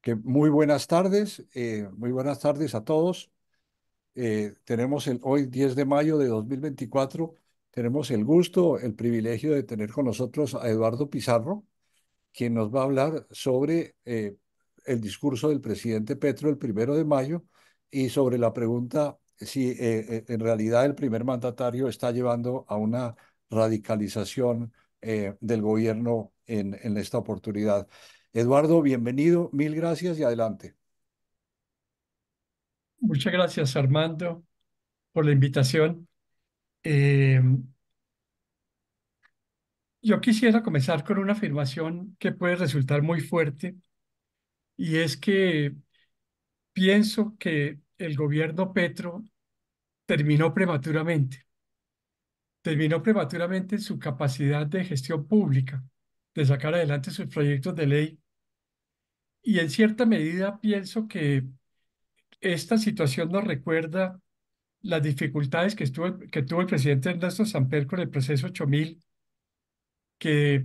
que muy buenas tardes, eh, muy buenas tardes a todos. Eh, tenemos el, hoy 10 de mayo de 2024, tenemos el gusto, el privilegio de tener con nosotros a Eduardo Pizarro, quien nos va a hablar sobre eh, el discurso del presidente Petro el primero de mayo y sobre la pregunta si en realidad el primer mandatario está llevando a una radicalización eh, del gobierno en, en esta oportunidad. Eduardo, bienvenido, mil gracias y adelante. Muchas gracias, Armando, por la invitación. Eh, yo quisiera comenzar con una afirmación que puede resultar muy fuerte, y es que pienso que el gobierno Petro terminó prematuramente terminó prematuramente su capacidad de gestión pública, de sacar adelante sus proyectos de ley. Y en cierta medida pienso que esta situación nos recuerda las dificultades que, estuvo, que tuvo el presidente Ernesto Samper con el proceso 8000, que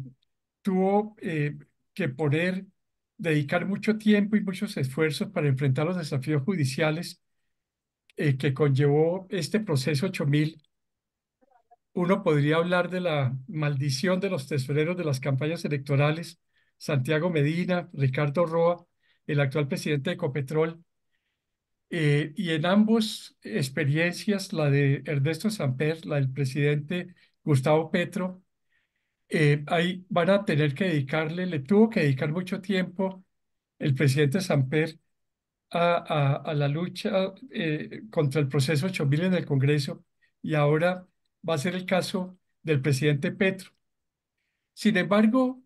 tuvo eh, que poner, dedicar mucho tiempo y muchos esfuerzos para enfrentar los desafíos judiciales eh, que conllevó este proceso 8000 uno podría hablar de la maldición de los tesoreros de las campañas electorales, Santiago Medina, Ricardo Roa, el actual presidente de Ecopetrol, eh, y en ambos experiencias, la de Ernesto Samper, la del presidente Gustavo Petro, eh, ahí van a tener que dedicarle, le tuvo que dedicar mucho tiempo el presidente Samper a, la lucha eh, contra el proceso 8000 en el Congreso y ahora va a ser el caso del presidente Petro. Sin embargo,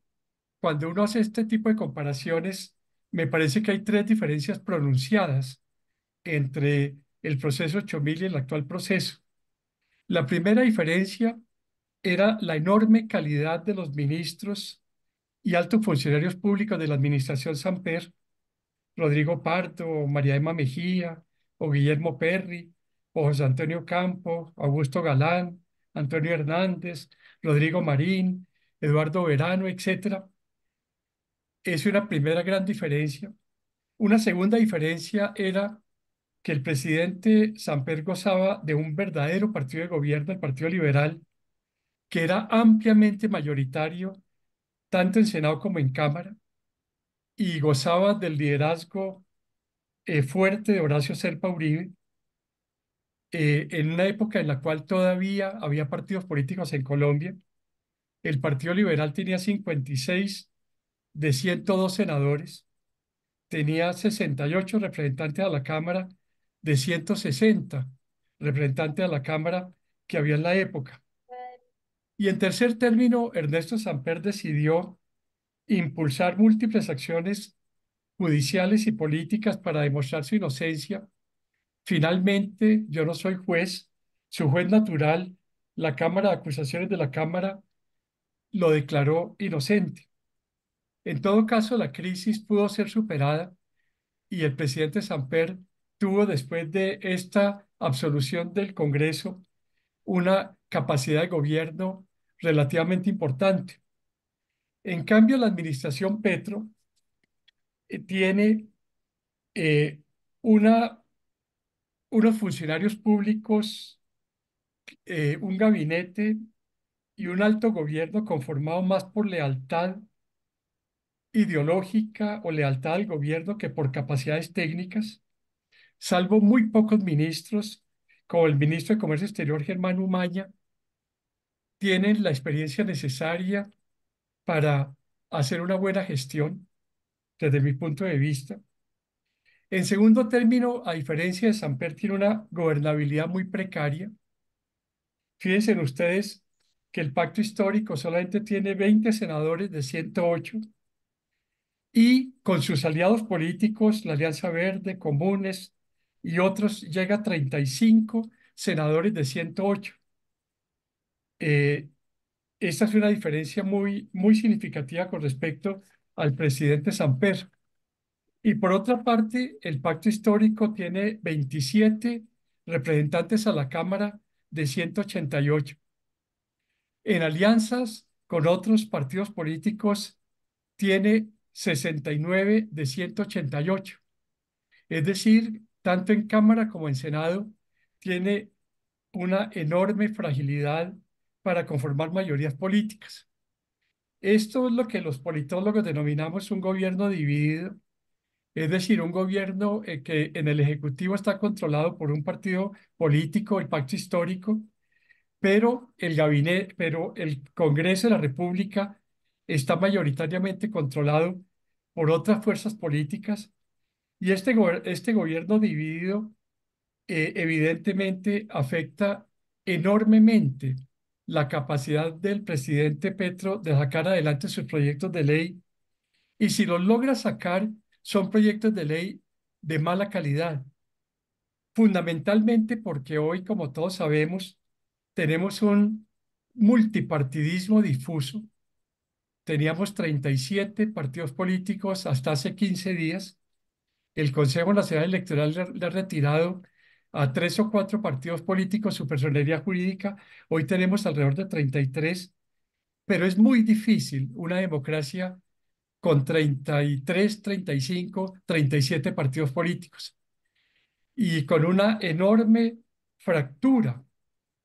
cuando uno hace este tipo de comparaciones, me parece que hay tres diferencias pronunciadas entre el proceso 8000 y el actual proceso. La primera diferencia era la enorme calidad de los ministros y altos funcionarios públicos de la administración Samper, Rodrigo Pardo, María Emma Mejía, o Guillermo Perry, o José Antonio Campo, Augusto Galán, Antonio Hernández, Rodrigo Marín, Eduardo Verano, etc. Es una primera gran diferencia. Una segunda diferencia era que el presidente Samper gozaba de un verdadero partido de gobierno, el Partido Liberal, que era ampliamente mayoritario, tanto en Senado como en Cámara, y gozaba del liderazgo eh, fuerte de Horacio Serpa Uribe, eh, en una época en la cual todavía había partidos políticos en Colombia, el Partido Liberal tenía 56 de 102 senadores, tenía 68 representantes a la Cámara de 160 representantes a la Cámara que había en la época. Y en tercer término, Ernesto Samper decidió impulsar múltiples acciones judiciales y políticas para demostrar su inocencia Finalmente, yo no soy juez, su juez natural, la Cámara de Acusaciones de la Cámara, lo declaró inocente. En todo caso, la crisis pudo ser superada y el presidente Samper tuvo después de esta absolución del Congreso una capacidad de gobierno relativamente importante. En cambio, la administración Petro eh, tiene eh, una unos funcionarios públicos, eh, un gabinete y un alto gobierno conformado más por lealtad ideológica o lealtad al gobierno que por capacidades técnicas, salvo muy pocos ministros, como el ministro de Comercio Exterior Germán Umaña, tienen la experiencia necesaria para hacer una buena gestión desde mi punto de vista en segundo término, a diferencia de Samper, tiene una gobernabilidad muy precaria. Fíjense ustedes que el pacto histórico solamente tiene 20 senadores de 108 y con sus aliados políticos, la Alianza Verde, Comunes y otros, llega a 35 senadores de 108. Eh, esta es una diferencia muy, muy significativa con respecto al presidente Pedro. Y por otra parte, el pacto histórico tiene 27 representantes a la Cámara de 188. En alianzas con otros partidos políticos tiene 69 de 188. Es decir, tanto en Cámara como en Senado tiene una enorme fragilidad para conformar mayorías políticas. Esto es lo que los politólogos denominamos un gobierno dividido es decir, un gobierno eh, que en el Ejecutivo está controlado por un partido político, el pacto histórico, pero el, gabinete, pero el Congreso de la República está mayoritariamente controlado por otras fuerzas políticas y este, este gobierno dividido eh, evidentemente afecta enormemente la capacidad del presidente Petro de sacar adelante sus proyectos de ley y si los logra sacar son proyectos de ley de mala calidad, fundamentalmente porque hoy, como todos sabemos, tenemos un multipartidismo difuso. Teníamos 37 partidos políticos hasta hace 15 días. El Consejo Nacional Electoral le ha retirado a tres o cuatro partidos políticos su personería jurídica. Hoy tenemos alrededor de 33, pero es muy difícil una democracia con 33, 35, 37 partidos políticos y con una enorme fractura,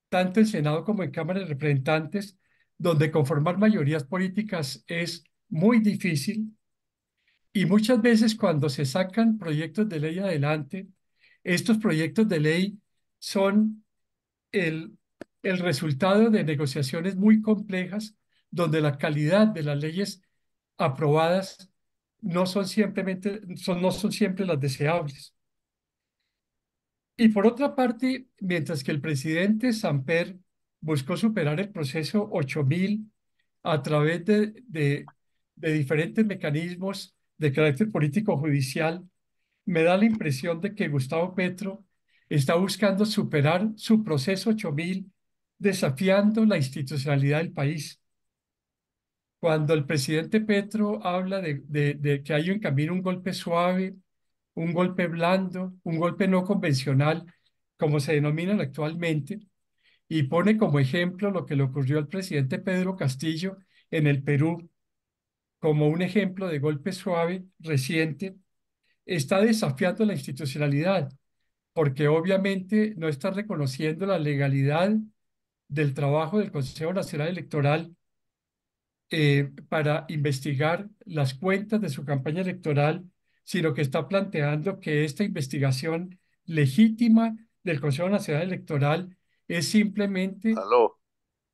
tanto en Senado como en Cámara de Representantes, donde conformar mayorías políticas es muy difícil y muchas veces cuando se sacan proyectos de ley adelante, estos proyectos de ley son el, el resultado de negociaciones muy complejas donde la calidad de las leyes aprobadas no son, simplemente, son, no son siempre las deseables. Y por otra parte, mientras que el presidente Samper buscó superar el proceso 8000 a través de, de diferentes mecanismos de carácter político judicial, me da la impresión de que Gustavo Petro está buscando superar su proceso 8000 desafiando la institucionalidad del país cuando el presidente Petro habla de, que hay en camino un golpe suave, un golpe blando, un golpe no convencional, como se denominan actualmente, y pone como ejemplo lo que le ocurrió al presidente Pedro Castillo en el Perú como un ejemplo de golpe suave reciente, está desafiando la institucionalidad, porque obviamente no está reconociendo la legalidad del trabajo del Consejo Nacional Electoral eh, para investigar las cuentas de su campaña electoral, sino que está planteando que esta investigación legítima del Consejo Nacional Electoral es simplemente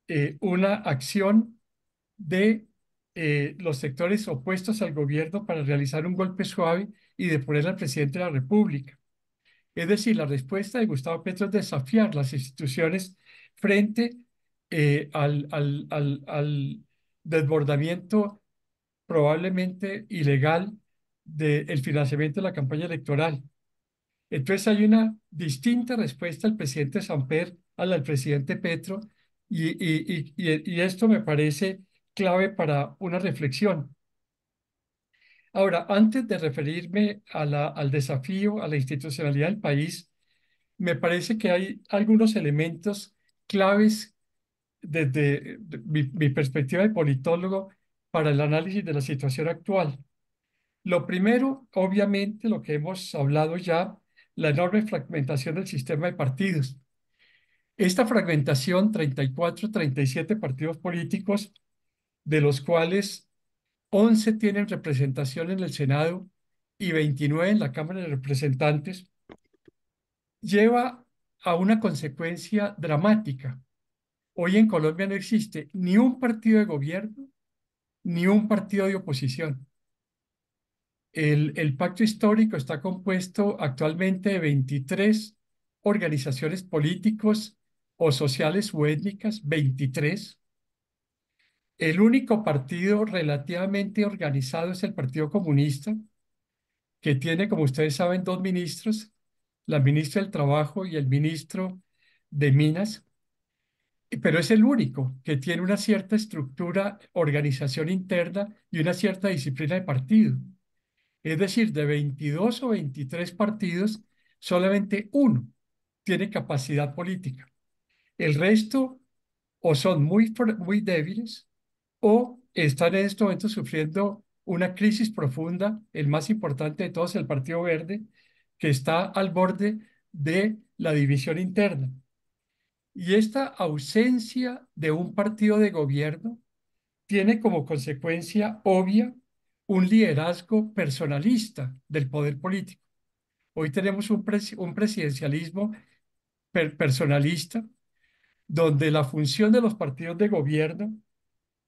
eh, una acción de eh, los sectores opuestos al gobierno para realizar un golpe suave y deponer al presidente de la República. Es decir, la respuesta de Gustavo Petro es desafiar las instituciones frente al, al, al, al, desbordamiento probablemente ilegal del financiamiento de la campaña electoral. Entonces hay una distinta respuesta del presidente Samper a la del presidente Petro y, esto me parece clave para una reflexión. Ahora, antes de referirme a al desafío, a la institucionalidad del país, me parece que hay algunos elementos claves desde mi, perspectiva de politólogo para el análisis de la situación actual. Lo primero, obviamente, lo que hemos hablado ya, la enorme fragmentación del sistema de partidos. Esta fragmentación, 34, 37 partidos políticos, de los cuales 11 tienen representación en el Senado y 29 en la Cámara de Representantes, lleva a una consecuencia dramática, Hoy en Colombia no existe ni un partido de gobierno ni un partido de oposición. El, pacto histórico está compuesto actualmente de 23 organizaciones políticos o sociales o étnicas, 23. El único partido relativamente organizado es el Partido Comunista, que tiene, como ustedes saben, dos ministros, la ministra del Trabajo y el ministro de Minas pero es el único que tiene una cierta estructura, organización interna y una cierta disciplina de partido. Es decir, de 22 o 23 partidos, solamente uno tiene capacidad política. El resto o son muy, muy débiles o están en este momento sufriendo una crisis profunda, el más importante de todos, el Partido Verde, que está al borde de la división interna. Y esta ausencia de un partido de gobierno tiene como consecuencia obvia un liderazgo personalista del poder político. Hoy tenemos un, un presidencialismo personalista donde la función de los partidos de gobierno,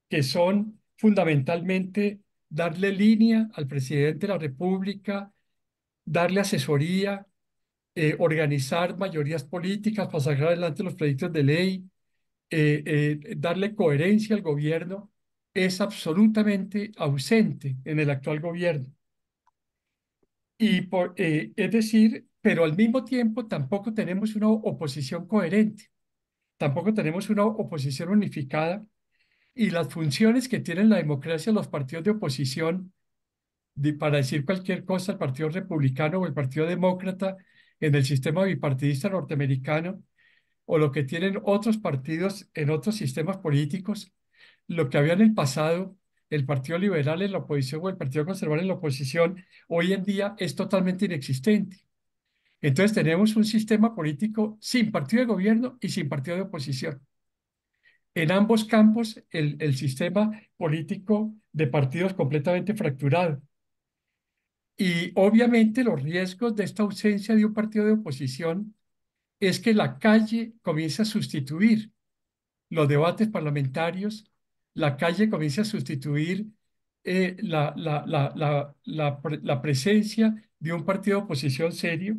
que son fundamentalmente darle línea al presidente de la República, darle asesoría, eh, organizar mayorías políticas, pasar adelante los proyectos de ley, eh, eh, darle coherencia al gobierno, es absolutamente ausente en el actual gobierno. Y es decir, pero al mismo tiempo tampoco tenemos una oposición coherente, tampoco tenemos una oposición unificada y las funciones que tienen la democracia, los partidos de oposición, para decir cualquier cosa, el Partido Republicano o el Partido Demócrata, en el sistema bipartidista norteamericano o lo que tienen otros partidos en otros sistemas políticos, lo que había en el pasado, el Partido Liberal en la oposición o el Partido Conservador en la oposición, hoy en día es totalmente inexistente. Entonces tenemos un sistema político sin partido de gobierno y sin partido de oposición. En ambos campos, el, el sistema político de partidos completamente fracturado. Y obviamente los riesgos de esta ausencia de un partido de oposición es que la calle comienza a sustituir los debates parlamentarios, la calle comienza a sustituir eh, la, presencia de un partido de oposición serio.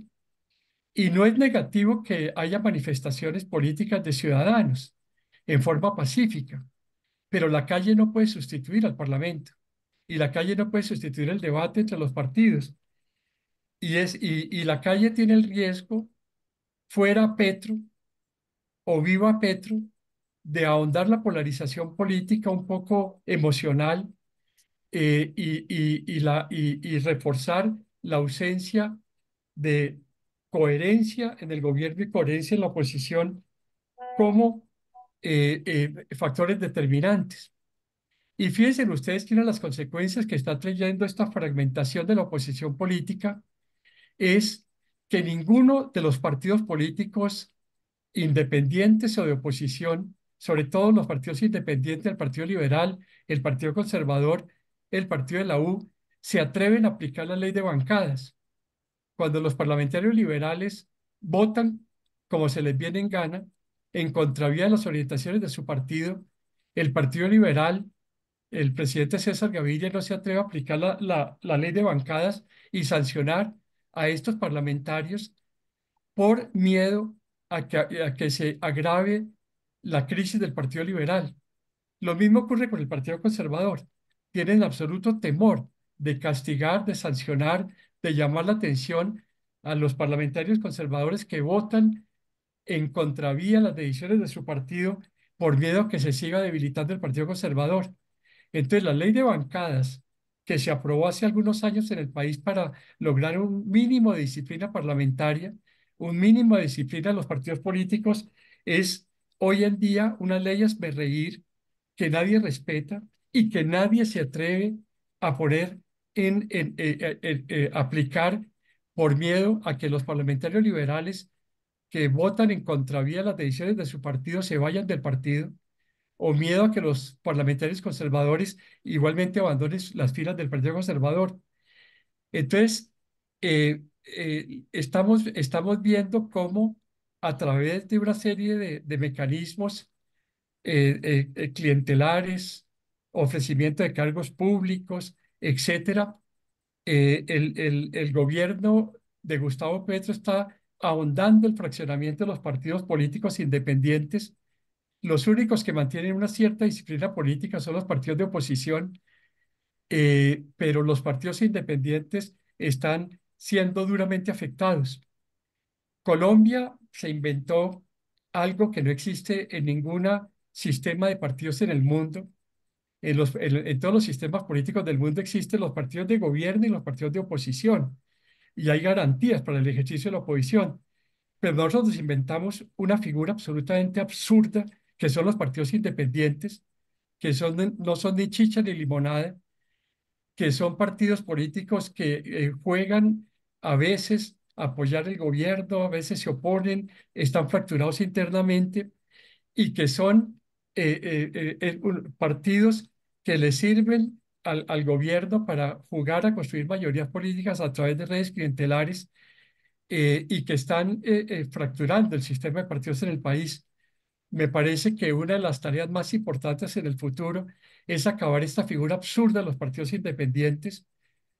Y no es negativo que haya manifestaciones políticas de ciudadanos en forma pacífica, pero la calle no puede sustituir al Parlamento y la calle no puede sustituir el debate entre los partidos. Y, es, y, la calle tiene el riesgo, fuera Petro o viva Petro, de ahondar la polarización política un poco emocional eh, y, la, reforzar la ausencia de coherencia en el gobierno y coherencia en la oposición como eh, eh, factores determinantes. Y fíjense ustedes que una de las consecuencias que está trayendo esta fragmentación de la oposición política es que ninguno de los partidos políticos independientes o de oposición, sobre todo los partidos independientes, el Partido Liberal, el Partido Conservador, el Partido de la U, se atreven a aplicar la ley de bancadas. Cuando los parlamentarios liberales votan como se les viene en gana, en contravía de las orientaciones de su partido, el Partido Liberal el presidente César Gaviria no se atreve a aplicar la, ley de bancadas y sancionar a estos parlamentarios por miedo a que, a que, se agrave la crisis del Partido Liberal. Lo mismo ocurre con el Partido Conservador. Tienen absoluto temor de castigar, de sancionar, de llamar la atención a los parlamentarios conservadores que votan en contravía las decisiones de su partido por miedo a que se siga debilitando el Partido Conservador. Entonces, la ley de bancadas que se aprobó hace algunos años en el país para lograr un mínimo de disciplina parlamentaria, un mínimo de disciplina en los partidos políticos, es hoy en día una ley de reír que nadie respeta y que nadie se atreve a poner en, eh, eh, eh, aplicar por miedo a que los parlamentarios liberales que votan en contravía de las decisiones de su partido se vayan del partido o miedo a que los parlamentarios conservadores igualmente abandonen las filas del Partido Conservador. Entonces, eh, eh, estamos, estamos viendo cómo a través de una serie de, mecanismos eh, clientelares, ofrecimiento de cargos públicos, etcétera, el, gobierno de Gustavo Petro está ahondando el fraccionamiento de los partidos políticos independientes los únicos que mantienen una cierta disciplina política son los partidos de oposición, eh, pero los partidos independientes están siendo duramente afectados. Colombia se inventó algo que no existe en ningún sistema de partidos en el mundo. En, los, todos los sistemas políticos del mundo existen los partidos de gobierno y los partidos de oposición. Y hay garantías para el ejercicio de la oposición. Pero nosotros inventamos una figura absolutamente absurda que son los partidos independientes, que son, no son ni chicha ni limonada, que son partidos políticos que eh, juegan a veces a apoyar el gobierno, a veces se oponen, están fracturados internamente y que son eh, eh, partidos que le sirven al, al, gobierno para jugar a construir mayorías políticas a través de redes clientelares y que están fracturando el sistema de partidos en el país me parece que una de las tareas más importantes en el futuro es acabar esta figura absurda de los partidos independientes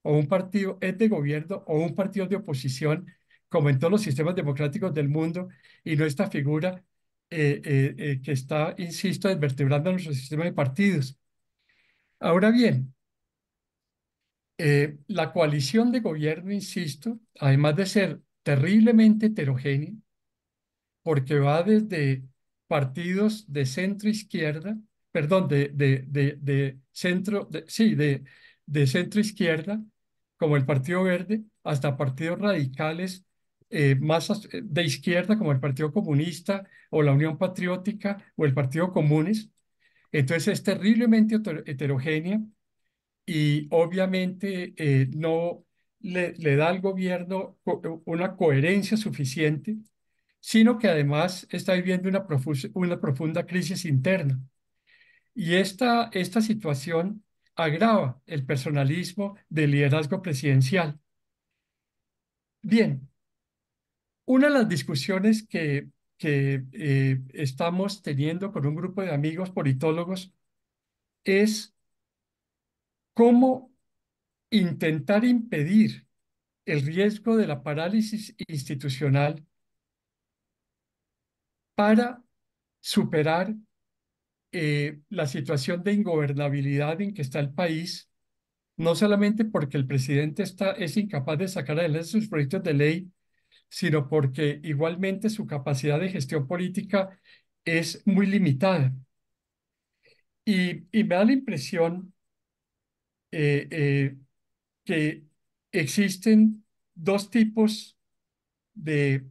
o un partido de gobierno o un partido de oposición, como en todos los sistemas democráticos del mundo, y no esta figura eh, eh, eh, que está, insisto, desvertebrando nuestro sistema de partidos. Ahora bien, la coalición de gobierno, insisto, además de ser terriblemente heterogénea, porque va desde partidos de centro izquierda, perdón, de, de, de, centro, sí, de, de centro izquierda, como el Partido Verde, hasta partidos radicales eh, más eh, de izquierda, como el Partido Comunista o la Unión Patriótica o el Partido Comunes. Entonces es terriblemente heterogénea y obviamente eh, no le da al gobierno una coherencia suficiente sino que además está viviendo una, una profunda crisis interna. Y esta, esta situación agrava el personalismo del liderazgo presidencial. Bien, una de las discusiones que, que eh, estamos teniendo con un grupo de amigos politólogos es cómo intentar impedir el riesgo de la parálisis institucional para superar eh, la situación de ingobernabilidad en que está el país, no solamente porque el presidente está, es incapaz de sacar adelante sus proyectos de ley, sino porque igualmente su capacidad de gestión política es muy limitada. Y, me da la impresión eh, eh, que existen dos tipos de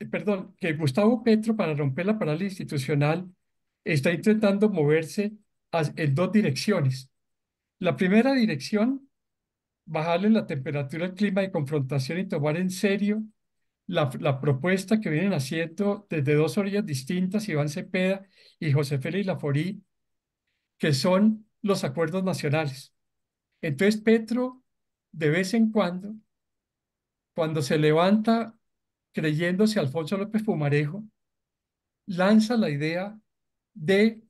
eh, perdón, que Gustavo Petro para romper la parálisis institucional está intentando moverse en dos direcciones. La primera dirección, bajarle la temperatura al clima de confrontación y tomar en serio la, propuesta que vienen haciendo desde dos orillas distintas, Iván Cepeda y José Félix Laforí, que son los acuerdos nacionales. Entonces Petro, de vez en cuando, cuando se levanta creyéndose Alfonso López Fumarejo, lanza la idea de,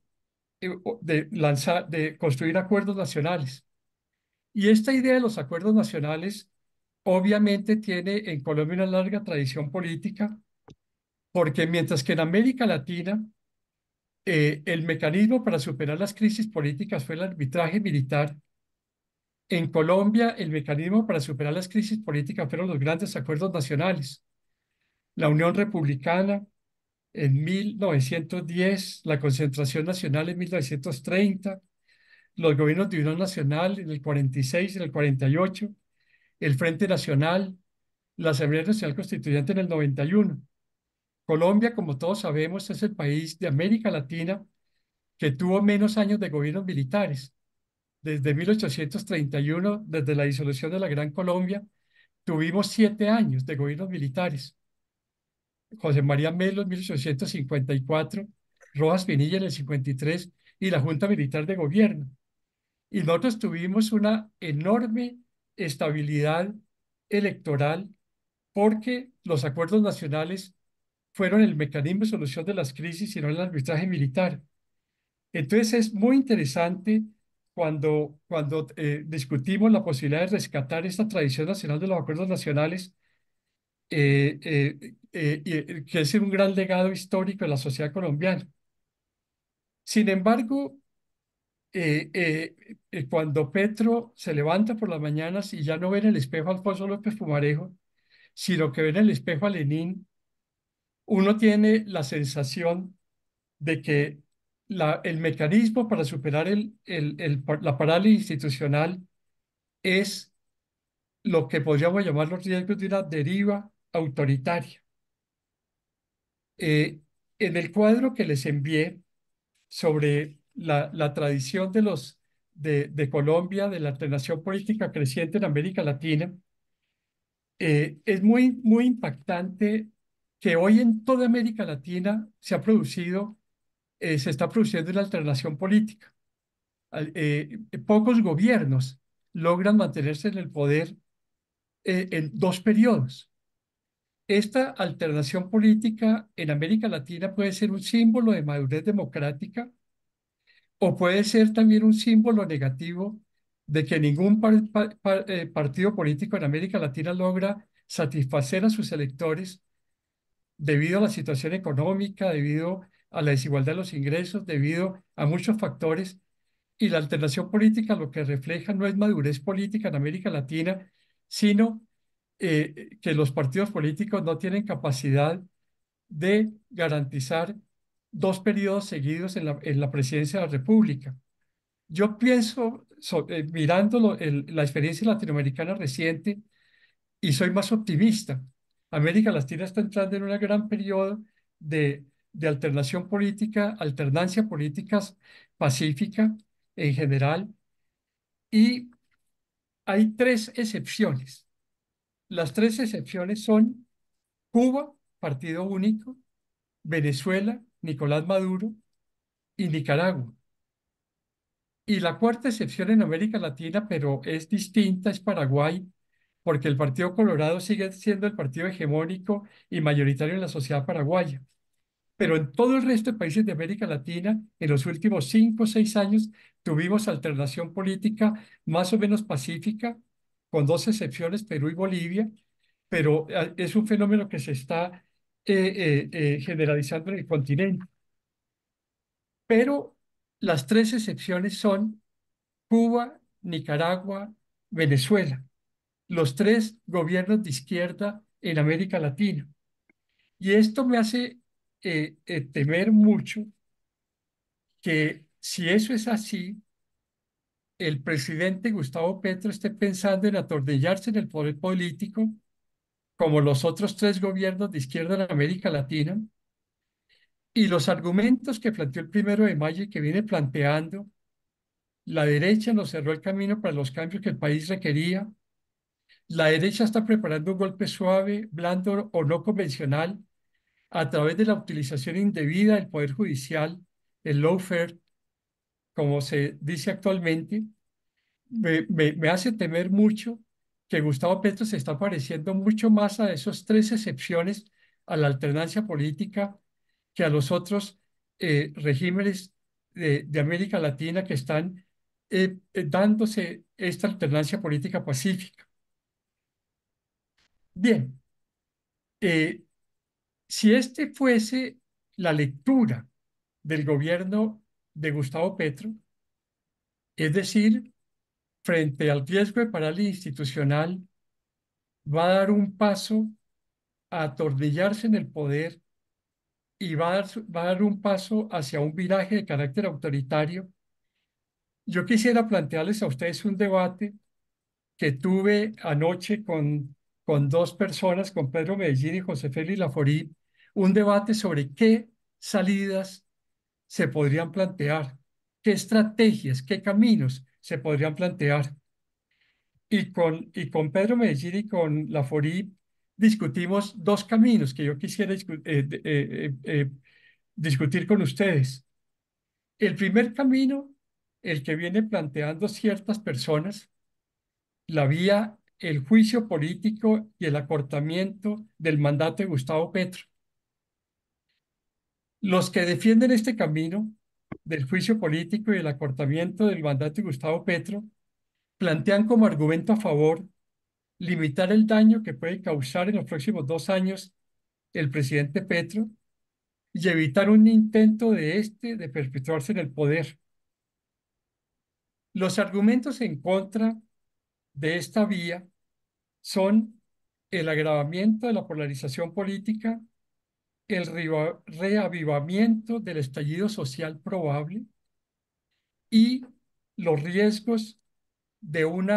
eh, de, de construir acuerdos nacionales. Y esta idea de los acuerdos nacionales obviamente tiene en Colombia una larga tradición política, porque mientras que en América Latina eh, el mecanismo para superar las crisis políticas fue el arbitraje militar, en Colombia el mecanismo para superar las crisis políticas fueron los grandes acuerdos nacionales la Unión Republicana en 1910, la Concentración Nacional en 1930, los gobiernos de Unión Nacional en el 46, en el 48, el Frente Nacional, la Asamblea Nacional Constituyente en el 91. Colombia, como todos sabemos, es el país de América Latina que tuvo menos años de gobiernos militares. Desde 1831, desde la disolución de la Gran Colombia, tuvimos siete años de gobiernos militares. José María Melo en 1854, Rojas Pinilla en el 53 y la Junta Militar de Gobierno. Y nosotros tuvimos una enorme estabilidad electoral porque los acuerdos nacionales fueron el mecanismo de solución de las crisis y no el arbitraje militar. Entonces es muy interesante cuando, cuando eh, discutimos la posibilidad de rescatar esta tradición nacional de los acuerdos nacionales eh, eh, eh, eh, que es un gran legado histórico de la sociedad colombiana. Sin embargo, cuando Petro se levanta por las mañanas y ya no ve en el espejo a Alfonso López Pumarejo, sino que ve en el espejo a Lenin, uno tiene la sensación de que la, el mecanismo para superar el, el, la parálisis institucional es lo que podríamos llamar los riesgos de una deriva autoritaria. Eh, en el cuadro que les envié sobre la, tradición de, los, de, Colombia, de la alternación política creciente en América Latina, eh, es muy, muy impactante que hoy en toda América Latina se ha producido, eh, se está produciendo una alternación política. pocos gobiernos logran mantenerse en el poder en dos periodos. Esta alternación política en América Latina puede ser un símbolo de madurez democrática o puede ser también un símbolo negativo de que ningún eh, partido político en América Latina logra satisfacer a sus electores debido a la situación económica, debido a la desigualdad de los ingresos, debido a muchos factores. Y la alternación política lo que refleja no es madurez política en América Latina, sino eh, que los partidos políticos no tienen capacidad de garantizar dos periodos seguidos en la, en la presidencia de la República. Yo pienso, so, eh, mirando la experiencia latinoamericana reciente, y soy más optimista. América Latina está entrando en un gran periodo de, de alternación política, alternancia política pacífica en general, y hay tres excepciones las tres excepciones son Cuba, partido único, Venezuela, Nicolás Maduro y Nicaragua. Y la cuarta excepción en América Latina, pero es distinta, es Paraguay, porque el Partido Colorado sigue siendo el partido hegemónico y mayoritario en la sociedad paraguaya. Pero en todo el resto de países de América Latina, en los últimos cinco o seis años, tuvimos alternación política más o menos pacífica con dos excepciones, Perú y Bolivia, pero ah, es un fenómeno que se está eh, eh, eh, generalizando en el continente. Pero las tres excepciones son Cuba, Nicaragua, Venezuela, los tres gobiernos de izquierda en América Latina. Y esto me hace temer mucho que si eso es así, el presidente Gustavo Petro esté pensando en atordellarse en el poder político, como los otros tres gobiernos de izquierda en América Latina, y los argumentos que planteó el primero de mayo y que viene planteando, la derecha nos cerró el camino para los cambios que el país requería, la derecha está preparando un golpe suave, blando o no convencional a través de la utilización indebida del poder judicial, el lawfare, como se dice actualmente, me, hace temer mucho que Gustavo Petro se está pareciendo mucho más a esas tres excepciones a la alternancia política que a los otros eh, regímenes de, América Latina que están eh, eh, dándose esta alternancia política pacífica. Bien, si este fuese la lectura del gobierno de Gustavo Petro, es decir, frente al riesgo de parálisis institucional, va a dar un paso a atornillarse en el poder y va a, dar, un paso hacia un viraje de carácter autoritario. Yo quisiera plantearles a ustedes un debate que tuve anoche con, con dos personas, con Pedro Medellín y José Félix Laforí, un debate sobre qué salidas se podrían plantear, qué estrategias, qué caminos se podrían plantear. Y con, y con Pedro Medellín y con la FORI discutimos dos caminos que yo quisiera eh, eh, eh, discutir con ustedes. El primer camino, el que viene planteando ciertas personas, la vía el juicio político y el acortamiento del mandato de Gustavo Petro. Los que defienden este camino del juicio político y el acortamiento del mandato de Gustavo Petro plantean como argumento a favor limitar el daño que puede causar en los próximos dos años el presidente Petro y evitar un intento de este de perpetuarse en el poder. Los argumentos en contra de esta vía son el agravamiento de la polarización política el reavivamiento del estallido social probable y los riesgos de un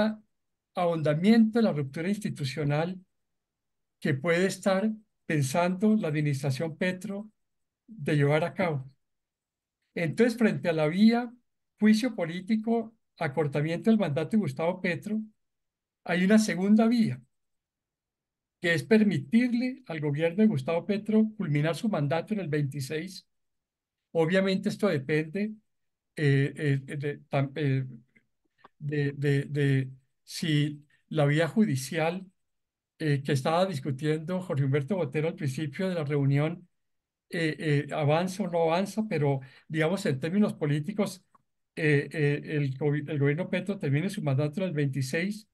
ahondamiento de la ruptura institucional que puede estar pensando la administración Petro de llevar a cabo. Entonces, frente a la vía juicio político, acortamiento del mandato de Gustavo Petro, hay una segunda vía, que es permitirle al gobierno de Gustavo Petro culminar su mandato en el 26. Obviamente esto depende eh, eh, eh, de, si la vía judicial que estaba discutiendo Jorge Humberto Botero al principio de la reunión avanza o no avanza, pero digamos en términos políticos, el, el, gobierno Petro termina su mandato en el 26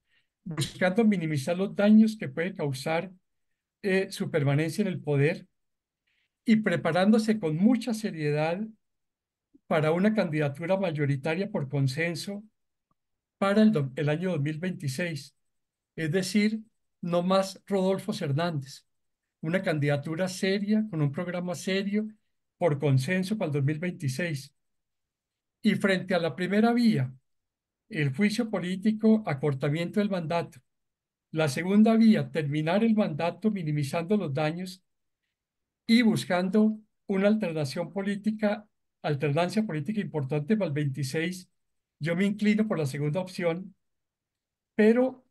buscando minimizar los daños que puede causar eh, su permanencia en el poder y preparándose con mucha seriedad para una candidatura mayoritaria por consenso para el, año 2026, es decir, no más Rodolfo Hernández, una candidatura seria, con un programa serio, por consenso para el 2026. Y frente a la primera vía, el juicio político, acortamiento del mandato. La segunda vía, terminar el mandato minimizando los daños y buscando una alternación política, alternancia política importante para el 26. Yo me inclino por la segunda opción, pero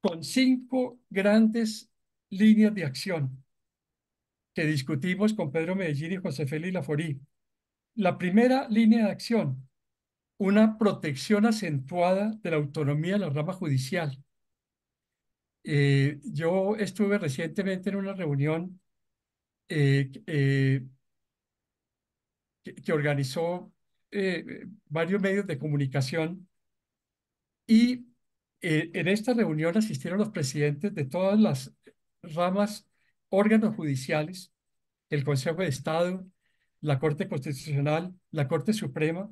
con cinco grandes líneas de acción que discutimos con Pedro Medellín y José Félix Laforí. La primera línea de acción, una protección acentuada de la autonomía de la rama judicial. Eh, yo estuve recientemente en una reunión eh, eh, que, que, organizó varios medios de comunicación y en esta reunión asistieron los presidentes de todas las ramas, órganos judiciales, el Consejo de Estado, la Corte Constitucional, la Corte Suprema,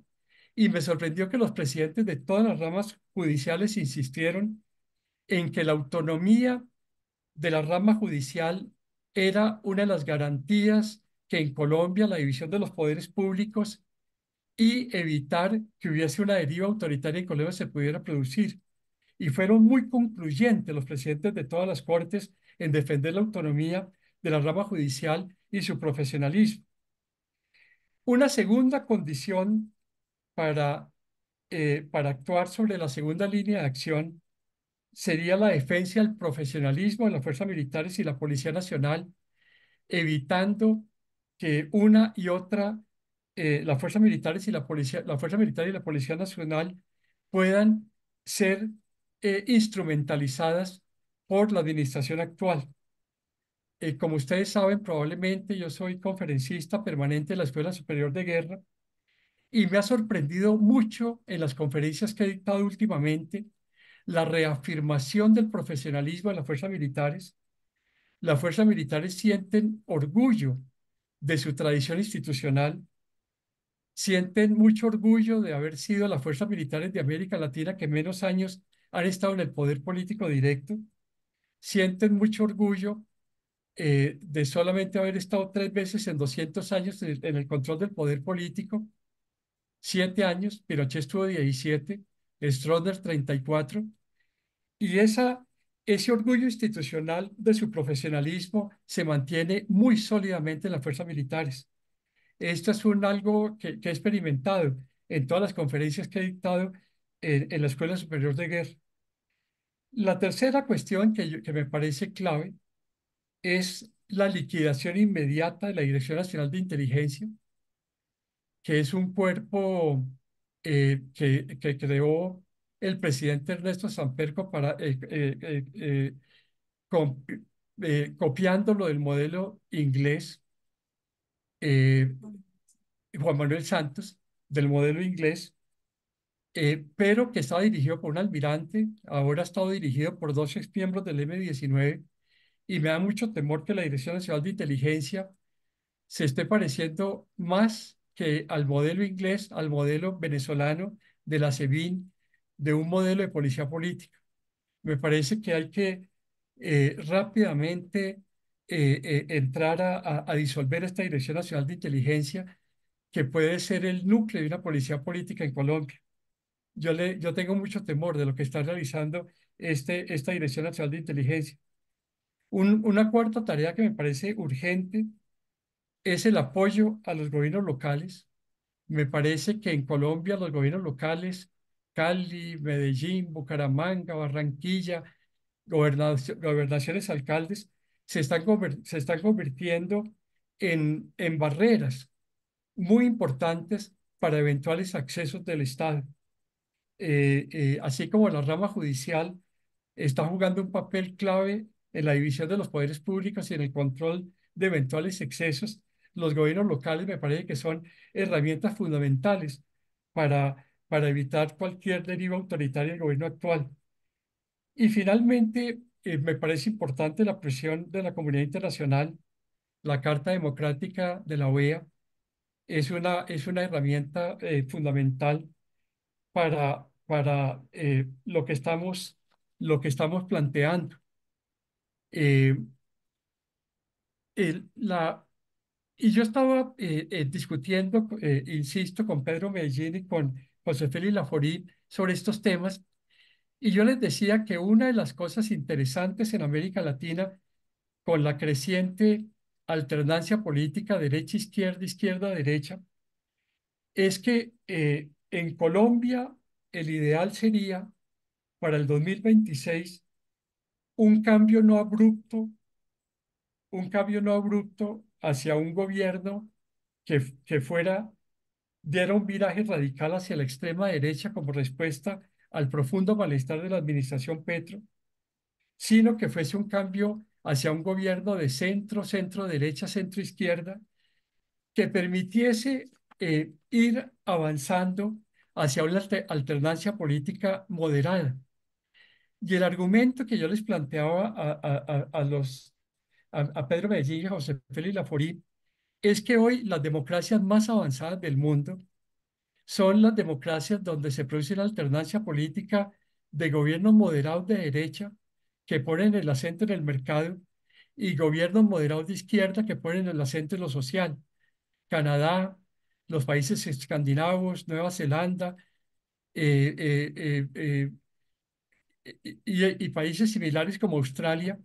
y me sorprendió que los presidentes de todas las ramas judiciales insistieron en que la autonomía de la rama judicial era una de las garantías que en Colombia la división de los poderes públicos y evitar que hubiese una deriva autoritaria en Colombia se pudiera producir. Y fueron muy concluyentes los presidentes de todas las cortes en defender la autonomía de la rama judicial y su profesionalismo. Una segunda condición para, eh, para actuar sobre la segunda línea de acción sería la defensa del profesionalismo de las fuerzas militares y la Policía Nacional, evitando que una y otra, eh, las fuerzas militares y la policía, la fuerza militar y la Policía Nacional puedan ser eh, instrumentalizadas por la administración actual. como ustedes saben, probablemente yo soy conferencista permanente de la Escuela Superior de Guerra y me ha sorprendido mucho en las conferencias que he dictado últimamente la reafirmación del profesionalismo de las fuerzas militares. Las fuerzas militares sienten orgullo de su tradición institucional, sienten mucho orgullo de haber sido las fuerzas militares de América Latina que menos años han estado en el poder político directo, sienten mucho orgullo eh, de solamente haber estado tres veces en 200 años en el control del poder político Siete años, Pinochet estuvo 17, Stroessner 34, y esa, ese orgullo institucional de su profesionalismo se mantiene muy sólidamente en las fuerzas militares. Esto es un algo que, que he experimentado en todas las conferencias que he dictado en, la Escuela Superior de Guerra. La tercera cuestión que, que me parece clave es la liquidación inmediata de la Dirección Nacional de Inteligencia, que es un cuerpo eh, que, que, creó el presidente Ernesto Samperco para, eh, eh, copiándolo del modelo inglés, Juan Manuel Santos, del modelo inglés, pero que estaba dirigido por un almirante, ahora ha estado dirigido por dos exmiembros del M-19, y me da mucho temor que la Dirección Nacional de Inteligencia se esté pareciendo más que al modelo inglés, al modelo venezolano de la SEBIN, de un modelo de policía política. Me parece que hay que eh, rápidamente eh, eh, entrar a, a, disolver esta Dirección Nacional de Inteligencia, que puede ser el núcleo de una policía política en Colombia. Yo, le, yo tengo mucho temor de lo que está realizando este, esta Dirección Nacional de Inteligencia. Un, una cuarta tarea que me parece urgente es el apoyo a los gobiernos locales. Me parece que en Colombia los gobiernos locales, Cali, Medellín, Bucaramanga, Barranquilla, gobernaciones, alcaldes, se están, se están convirtiendo en, en barreras muy importantes para eventuales accesos del Estado. Eh, eh, así como la rama judicial está jugando un papel clave en la división de los poderes públicos y en el control de eventuales excesos, los gobiernos locales me parece que son herramientas fundamentales para, para evitar cualquier deriva autoritaria del gobierno actual. Y finalmente, eh, me parece importante la presión de la comunidad internacional. La Carta Democrática de la OEA es una, es una herramienta eh, fundamental para, para eh, lo, que estamos, lo que estamos planteando. El, la, y yo estaba eh, eh, discutiendo, eh, insisto, con Pedro Medellín y con José Félix Laforín sobre estos temas. Y yo les decía que una de las cosas interesantes en América Latina, con la creciente alternancia política derecha-izquierda, izquierda-derecha, es que en Colombia el ideal sería para el 2026 un cambio no abrupto, un cambio no abrupto hacia un gobierno que, que fuera, diera un viraje radical hacia la extrema derecha como respuesta al profundo malestar de la administración Petro, sino que fuese un cambio hacia un gobierno de centro, centro derecha, centro izquierda, que permitiese eh, ir avanzando hacia una alternancia política moderada. Y el argumento que yo les planteaba a, a, a, los a, Pedro Medellín a José Félix Laforí, es que hoy las democracias más avanzadas del mundo son las democracias donde se produce la alternancia política de gobiernos moderados de derecha que ponen el acento en el mercado y gobiernos moderados de izquierda que ponen el acento en lo social. Canadá, los países escandinavos, Nueva Zelanda eh, eh, eh, y países similares como Australia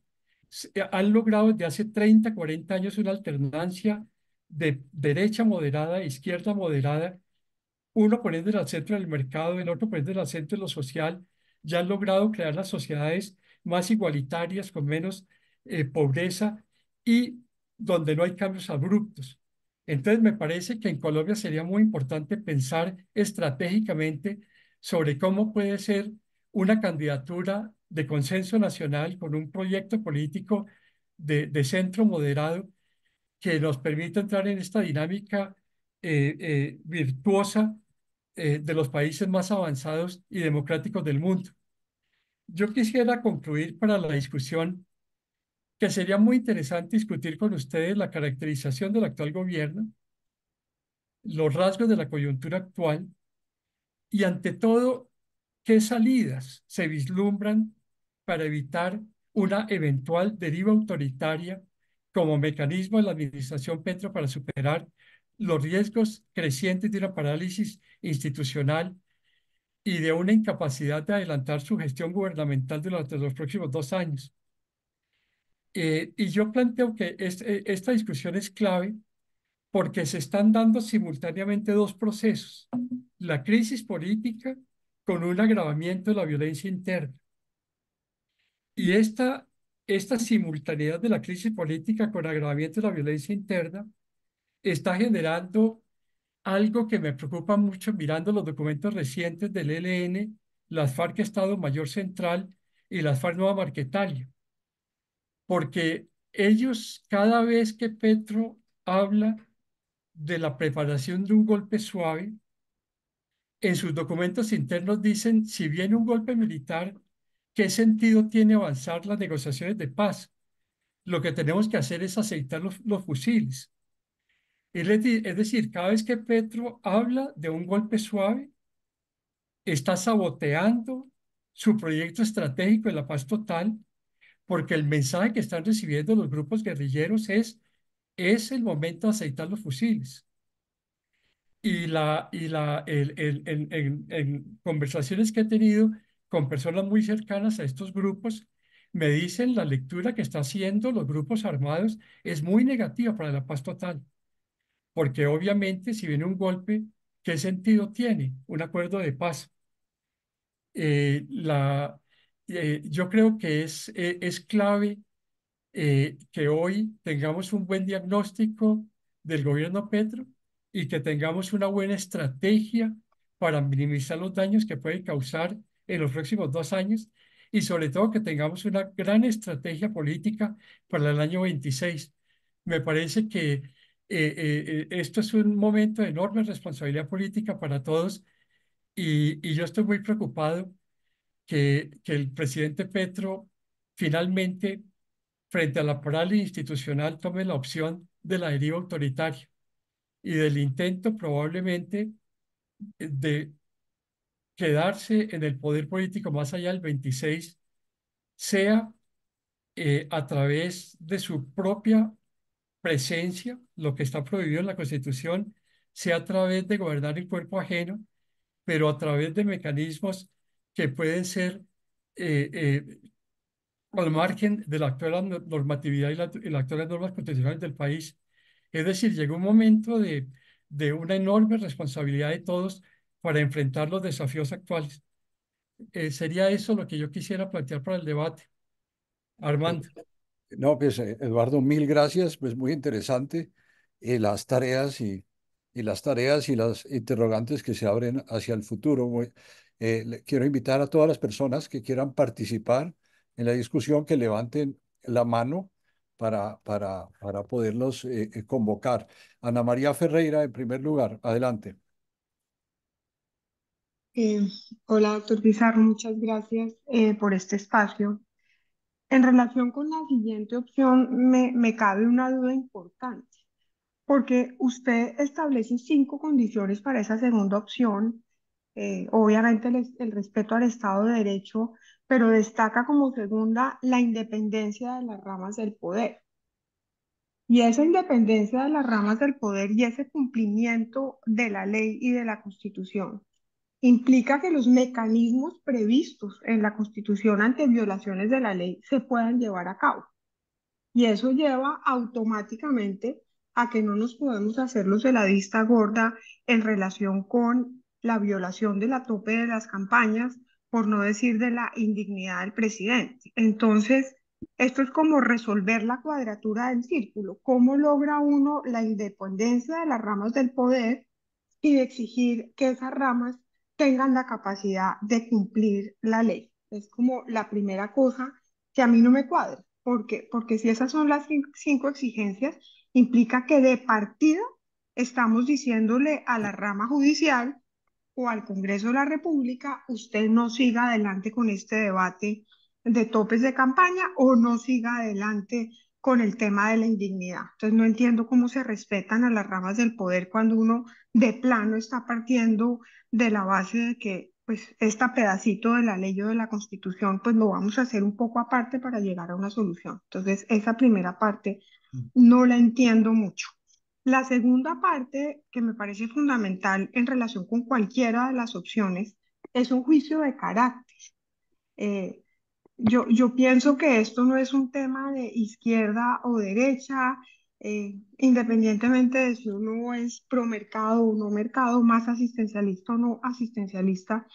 eh, han logrado desde hace 30, 40 años una alternancia de derecha moderada, e izquierda moderada, uno poniendo el centro del mercado, el otro poniendo el acento de lo social, ya han logrado crear las sociedades más igualitarias, con menos eh, pobreza y donde no hay cambios abruptos. Entonces, me parece que en Colombia sería muy importante pensar estratégicamente sobre cómo puede ser una candidatura de consenso nacional, con un proyecto político de, centro moderado que nos permita entrar en esta dinámica eh, eh, virtuosa eh, de los países más avanzados y democráticos del mundo. Yo quisiera concluir para la discusión que sería muy interesante discutir con ustedes la caracterización del actual gobierno, los rasgos de la coyuntura actual y ante todo qué salidas se vislumbran para evitar una eventual deriva autoritaria como mecanismo de la administración Petro para superar los riesgos crecientes de una parálisis institucional y de una incapacidad de adelantar su gestión gubernamental durante los próximos dos años. Eh, y yo planteo que eh, esta discusión es clave porque se están dando simultáneamente dos procesos, la crisis política con un agravamiento de la violencia interna. Y esta, esta simultaneidad de la crisis política con agravamiento de la violencia interna está generando algo que me preocupa mucho mirando los documentos recientes del ELN, las FARC Estado Mayor Central y las FARC Nueva Marquetalia. Porque ellos, cada vez que Petro habla de la preparación de un golpe suave, en sus documentos internos dicen, si viene un golpe militar, ¿qué sentido tiene avanzar las negociaciones de paz? Lo que tenemos que hacer es aceitar los, fusiles. Es decir, cada vez que Petro habla de un golpe suave, está saboteando su proyecto estratégico de la paz total, porque el mensaje que están recibiendo los grupos guerrilleros es, es el momento de aceitar los fusiles. Y, la, y la, en conversaciones que he tenido, con personas muy cercanas a estos grupos, me dicen la lectura que están haciendo los grupos armados es muy negativa para la paz total, porque obviamente si viene un golpe, ¿qué sentido tiene un acuerdo de paz? Eh, eh, yo creo que es, e, es clave eh, que hoy tengamos un buen diagnóstico del gobierno Petro y que tengamos una buena estrategia para minimizar los daños que puede causar en los próximos dos años y sobre todo que tengamos una gran estrategia política para el año 26. Me parece que eh, eh, eh, esto es un momento de enorme responsabilidad política para todos y, y yo estoy muy preocupado que, que el presidente Petro finalmente, frente a la parálisis institucional, tome la opción de la deriva autoritaria y del intento probablemente de quedarse en el poder político más allá del 26 sea eh, a través de su propia presencia, lo que está prohibido en la Constitución, sea a través de gobernar el cuerpo ajeno, pero a través de mecanismos que pueden ser eh, eh, al margen de la actual normatividad y, la, las actuales normas constitucionales del país. Es decir, llegó un momento de, de una enorme responsabilidad de todos para enfrentar los desafíos actuales. Eh, sería eso lo que yo quisiera plantear para el debate. Armando. Eh, no, pues eh, Eduardo, mil gracias, pues muy interesante las tareas y, y, las tareas y las interrogantes que se abren hacia el futuro. quiero invitar a todas las personas que quieran participar en la discusión que levanten la mano para, para, para poderlos convocar. Ana María Ferreira, en primer lugar, adelante. Eh, hola, doctor Pizarro, muchas gracias eh, por este espacio. En relación con la siguiente opción, me, cabe una duda importante, porque usted establece cinco condiciones para esa segunda opción. Eh, obviamente el respeto al Estado de Derecho, pero destaca como segunda la independencia de las ramas del poder. Y esa independencia de las ramas del poder y ese cumplimiento de la ley y de la Constitución implica que los mecanismos previstos en la Constitución ante violaciones de la ley se puedan llevar a cabo. Y eso lleva automáticamente a que no nos podemos hacer los de la vista gorda en relación con la violación de la tope de las campañas, por no decir de la indignidad del presidente. Entonces, esto es como resolver la cuadratura del círculo. ¿Cómo logra uno la independencia de las ramas del poder y exigir que esas ramas tengan la capacidad de cumplir la ley. Es como la primera cosa que a mí no me cuadra, porque, porque si esas son las cinco exigencias, implica que de partida estamos diciéndole a la rama judicial o al Congreso de la República, usted no siga adelante con este debate de topes de campaña o no siga adelante con el tema de la indignidad. Entonces no entiendo cómo se respetan a las ramas del poder cuando uno de plano está partiendo de la base de que pues este pedacito de la ley o de la constitución pues lo vamos a hacer un poco aparte para llegar a una solución. Entonces esa primera parte mm. no la entiendo mucho. La segunda parte que me parece fundamental en relación con cualquiera de las opciones es un juicio de carácter. Eh, yo, yo pienso que esto no es un tema de izquierda o derecha, eh, independientemente de si uno es pro mercado o no mercado, más asistencialista o no asistencialista,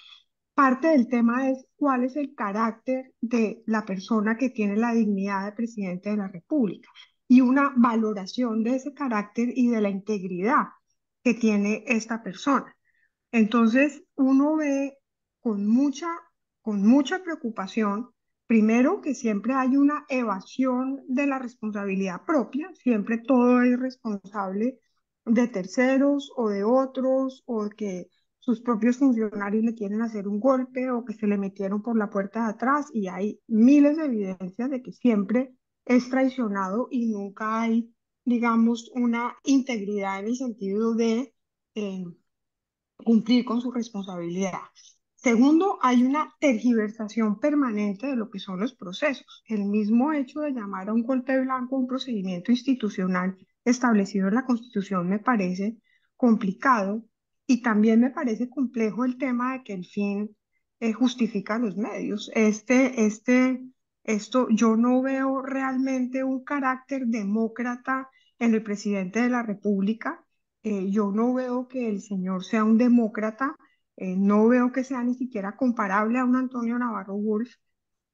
parte del tema es cuál es el carácter de la persona que tiene la dignidad de presidente de la República y una valoración de ese carácter y de la integridad que tiene esta persona. Entonces, uno ve con mucha, con mucha preocupación primero que siempre hay una evasión de la responsabilidad propia, siempre todo es responsable de terceros o de otros o que sus propios funcionarios le quieren hacer un golpe o que se le metieron por la puerta de atrás y hay miles de evidencias de que siempre es traicionado y nunca hay, digamos, una integridad en el sentido de eh, cumplir con su responsabilidad. Segundo, hay una tergiversación permanente de lo que son los procesos. El mismo hecho de llamar a un golpe blanco un procedimiento institucional establecido en la Constitución me parece complicado y también me parece complejo el tema de que el fin eh, justifica los medios. Este, este, esto, yo no veo realmente un carácter demócrata en el presidente de la República. Eh, yo no veo que el señor sea un demócrata eh, no veo que sea ni siquiera comparable a un Antonio Navarro Wolf.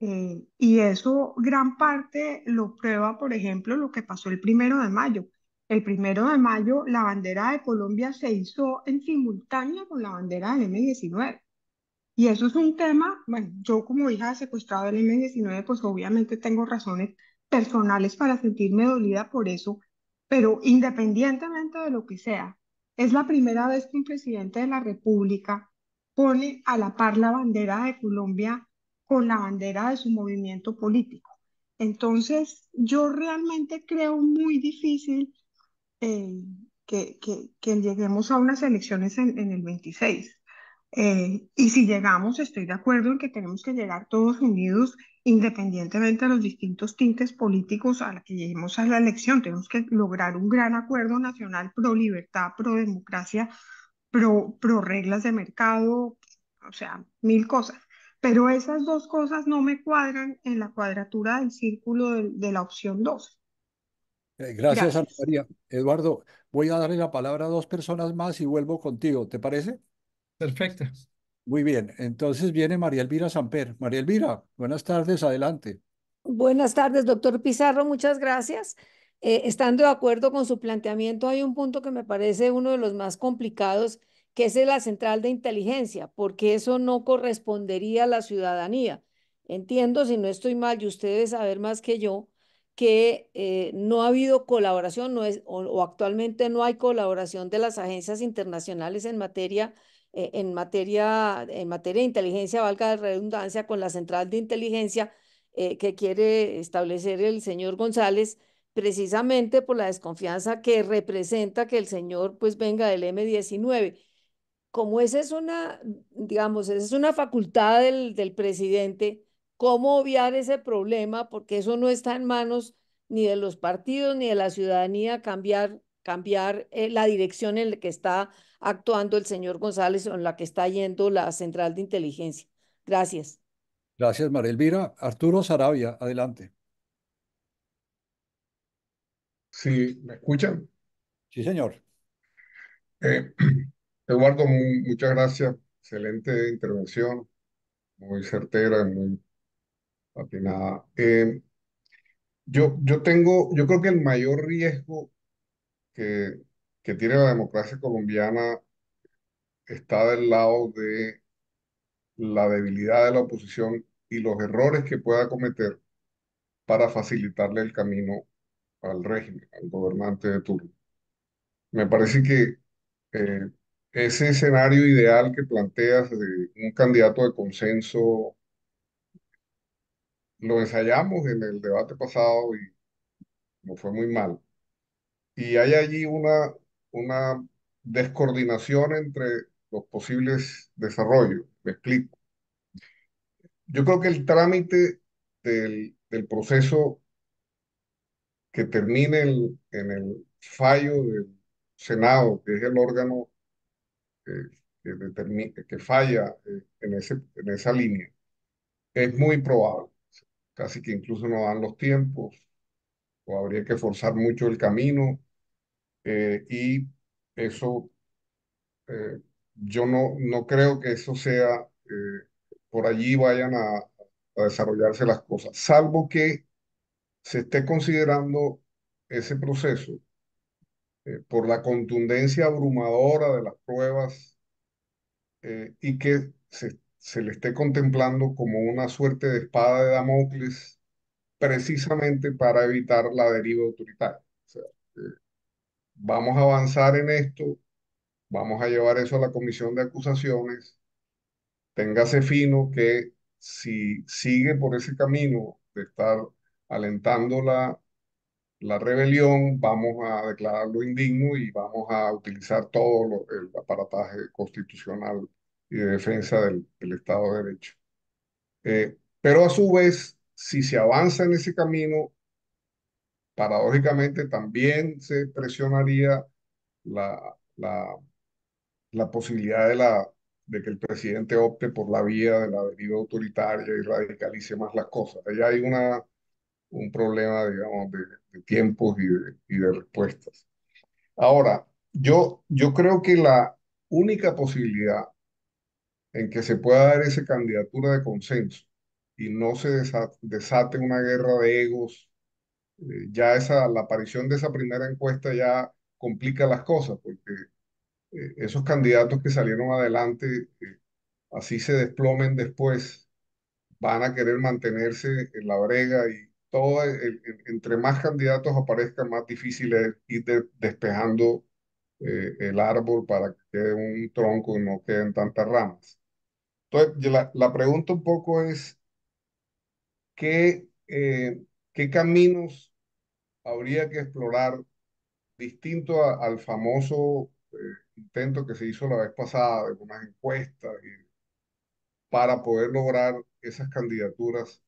Eh, y eso gran parte lo prueba, por ejemplo, lo que pasó el primero de mayo. El primero de mayo la bandera de Colombia se hizo en simultánea con la bandera del M-19. Y eso es un tema, bueno, yo como hija de secuestrado del M-19, pues obviamente tengo razones personales para sentirme dolida por eso, pero independientemente de lo que sea, es la primera vez que un presidente de la República pone a la par la bandera de Colombia con la bandera de su movimiento político. Entonces, yo realmente creo muy difícil eh, que, que, lleguemos a unas elecciones en, el 26. Eh, y si llegamos, estoy de acuerdo en que tenemos que llegar todos unidos, independientemente de los distintos tintes políticos a los que lleguemos a la elección. Tenemos que lograr un gran acuerdo nacional pro libertad, pro democracia, pro, reglas de mercado, o sea, mil cosas. Pero esas dos cosas no me cuadran en la cuadratura del círculo de, la opción 2. Eh, gracias, María. Eduardo, voy a darle la palabra a dos personas más y vuelvo contigo, ¿te parece? Perfecto. Muy bien, entonces viene María Elvira Samper. María Elvira, buenas tardes, adelante. Buenas tardes, doctor Pizarro, muchas gracias. Eh, estando de acuerdo con su planteamiento, hay un punto que me parece uno de los más complicados, que es la central de inteligencia, porque eso no correspondería a la ciudadanía. Entiendo, si no estoy mal, y ustedes saber más que yo, que eh, no ha habido colaboración no es, o, actualmente no hay colaboración de las agencias internacionales en materia, eh, en materia, en materia de inteligencia, valga de redundancia, con la central de inteligencia que quiere establecer el señor González precisamente por la desconfianza que representa que el señor pues venga del M19. Como esa es una, digamos, esa es una facultad del, presidente, ¿cómo obviar ese problema? Porque eso no está en manos ni de los partidos ni de la ciudadanía cambiar, cambiar eh, la dirección en la que está actuando el señor González o en la que está yendo la central de inteligencia. Gracias. Gracias, María Elvira. Arturo Sarabia, adelante. Sí, ¿me escuchan? Sí, señor. Eh, Eduardo, muchas gracias. Excelente intervención, muy certera, muy patinada. Eh, yo, yo tengo, yo creo que el mayor riesgo que, que tiene la democracia colombiana está del lado de la debilidad de la oposición y los errores que pueda cometer para facilitarle el camino al régimen, al gobernante de turno. Me parece que eh, ese escenario ideal que planteas de un candidato de consenso, lo ensayamos en el debate pasado y no fue muy mal. Y hay allí una, una descoordinación entre los posibles desarrollos. Me explico. Yo creo que el trámite del, del proceso que termine en el fallo del Senado, que es el órgano eh, que, que falla eh, en, ese, en esa línea, es muy probable. Casi que incluso no dan los tiempos, o habría que forzar mucho el camino, eh, y eso, yo no, no creo que eso sea, por allí vayan a desarrollarse las cosas, salvo que se esté considerando ese proceso eh, por la contundencia abrumadora de las pruebas eh, y que se, le esté contemplando como una suerte de espada de Damocles precisamente para evitar la deriva autoritaria. Eh, vamos a avanzar en esto, vamos a llevar eso a la comisión de acusaciones, téngase fino que si sigue por ese camino de estar alentándola la rebelión, vamos a declararlo indigno y vamos a utilizar todo el aparataje constitucional y de defensa del, Estado de Derecho. Eh, pero a su vez, si se avanza en ese camino, paradójicamente también se presionaría la, la, posibilidad de, la, de que el presidente opte por la vía de la deriva autoritaria y radicalice más las cosas. Allá hay una un problema, digamos, de, tiempos y de, respuestas. Ahora, yo, yo creo que la única posibilidad en que se pueda dar esa candidatura de consenso y no se desate, una guerra de egos, eh, ya esa, la aparición de esa primera encuesta ya complica las cosas, porque eh, esos candidatos que salieron adelante, eh, así se desplomen después, van a querer mantenerse en la brega y, todo, entre más candidatos aparezcan, más difícil es ir despejando eh, el árbol para que quede un tronco y no queden tantas ramas. Entonces, la, la pregunta un poco es, ¿qué, eh, ¿qué caminos habría que explorar distinto al famoso eh, intento que se hizo la vez pasada de unas encuestas para poder lograr esas candidaturas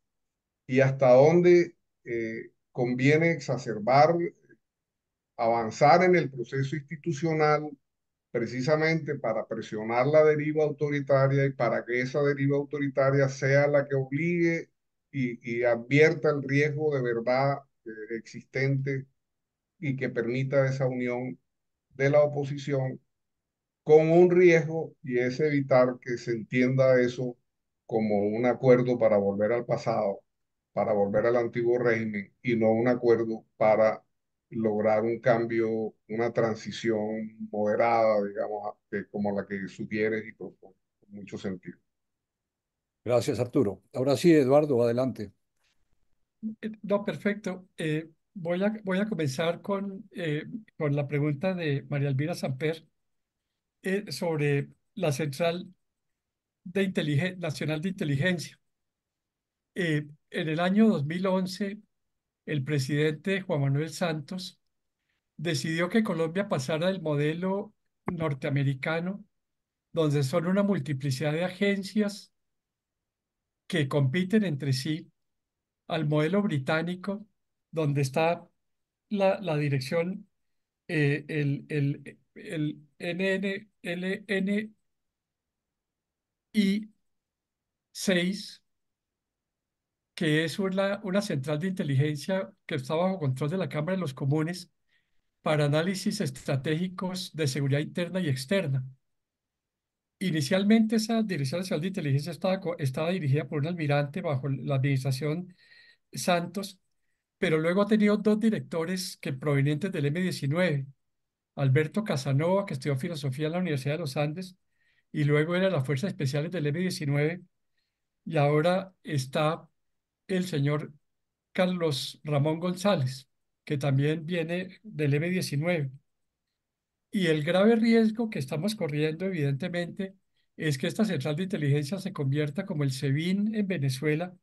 y hasta dónde eh, conviene exacerbar, avanzar en el proceso institucional precisamente para presionar la deriva autoritaria y para que esa deriva autoritaria sea la que obligue y, advierta el riesgo de verdad eh, existente y que permita esa unión de la oposición con un riesgo y es evitar que se entienda eso como un acuerdo para volver al pasado, para volver al antiguo régimen y no un acuerdo para lograr un cambio, una transición moderada, digamos, como la que sugieres y con mucho sentido. Gracias, Arturo. Ahora sí, Eduardo, adelante. Eh, no, perfecto. Eh, voy, a, voy a comenzar con, eh, con la pregunta de María Elvira Samper sobre la Central de Nacional de Inteligencia. Eh, en el año 2011, el presidente Juan Manuel Santos decidió que Colombia pasara del modelo norteamericano, donde son una multiplicidad de agencias que compiten entre sí, al modelo británico, donde está la, dirección, eh, el, el, y 6 que es una, una central de inteligencia que está bajo control de la Cámara de los Comunes para análisis estratégicos de seguridad interna y externa. Inicialmente esa Dirección de Inteligencia estaba, estaba dirigida por un almirante bajo la administración Santos, pero luego ha tenido dos directores que provenientes del M19, Alberto Casanova, que estudió filosofía en la Universidad de los Andes, y luego era de las Fuerzas Especiales del M19, y ahora está el señor Carlos Ramón González, que también viene del M19. Y el grave riesgo que estamos corriendo, evidentemente, es que esta central de inteligencia se convierta como el SEBIN en Venezuela,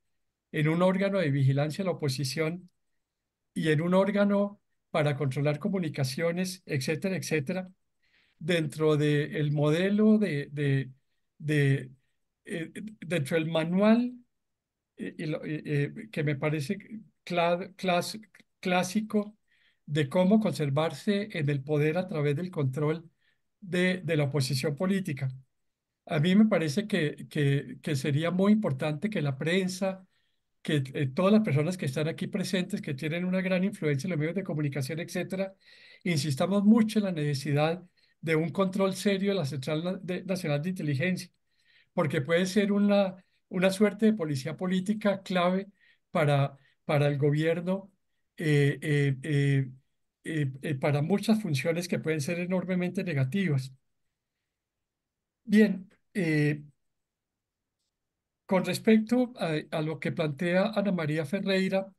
en un órgano de vigilancia de la oposición y en un órgano para controlar comunicaciones, etcétera, etcétera, dentro del el modelo de, de, de eh, dentro del manual que me parece clásico de cómo conservarse en el poder a través del control de, la oposición política. A mí me parece que, sería muy importante que la prensa, que eh, todas las personas que están aquí presentes, que tienen una gran influencia en los medios de comunicación, etcétera, insistamos mucho en la necesidad de un control serio de la Central Nacional de Inteligencia, porque puede ser una, una suerte de policía política clave para, para el gobierno, eh, eh, eh, para muchas funciones que pueden ser enormemente negativas. Bien, con respecto a, lo que plantea Ana María Ferreira,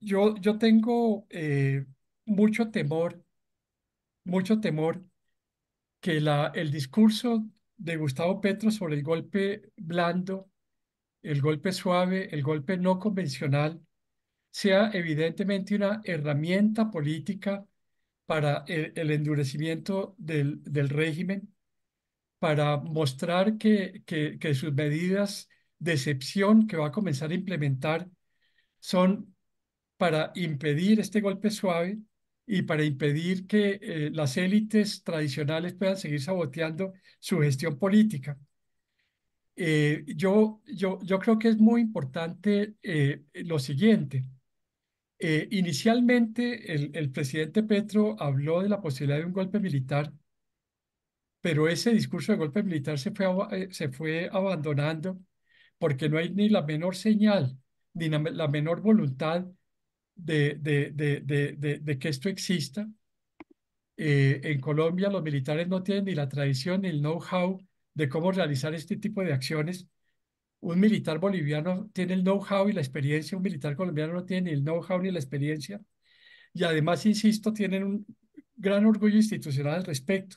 yo, yo tengo mucho temor, mucho temor que la, el discurso de Gustavo Petro sobre el golpe blando, el golpe suave, el golpe no convencional, sea evidentemente una herramienta política para el, endurecimiento del, régimen, para mostrar que, que sus medidas de excepción que va a comenzar a implementar son para impedir este golpe suave y para impedir que eh, las élites tradicionales puedan seguir saboteando su gestión política. Eh, yo, yo, yo creo que es muy importante eh, lo siguiente. inicialmente el, presidente Petro habló de la posibilidad de un golpe militar, pero ese discurso de golpe militar se fue, se fue abandonando porque no hay ni la menor señal ni la menor voluntad de, de, de, de que esto exista. Eh, en Colombia los militares no tienen ni la tradición ni el know-how de cómo realizar este tipo de acciones. Un militar boliviano tiene el know-how y la experiencia, un militar colombiano no tiene ni el know-how ni la experiencia. Y además, insisto, tienen un gran orgullo institucional al respecto.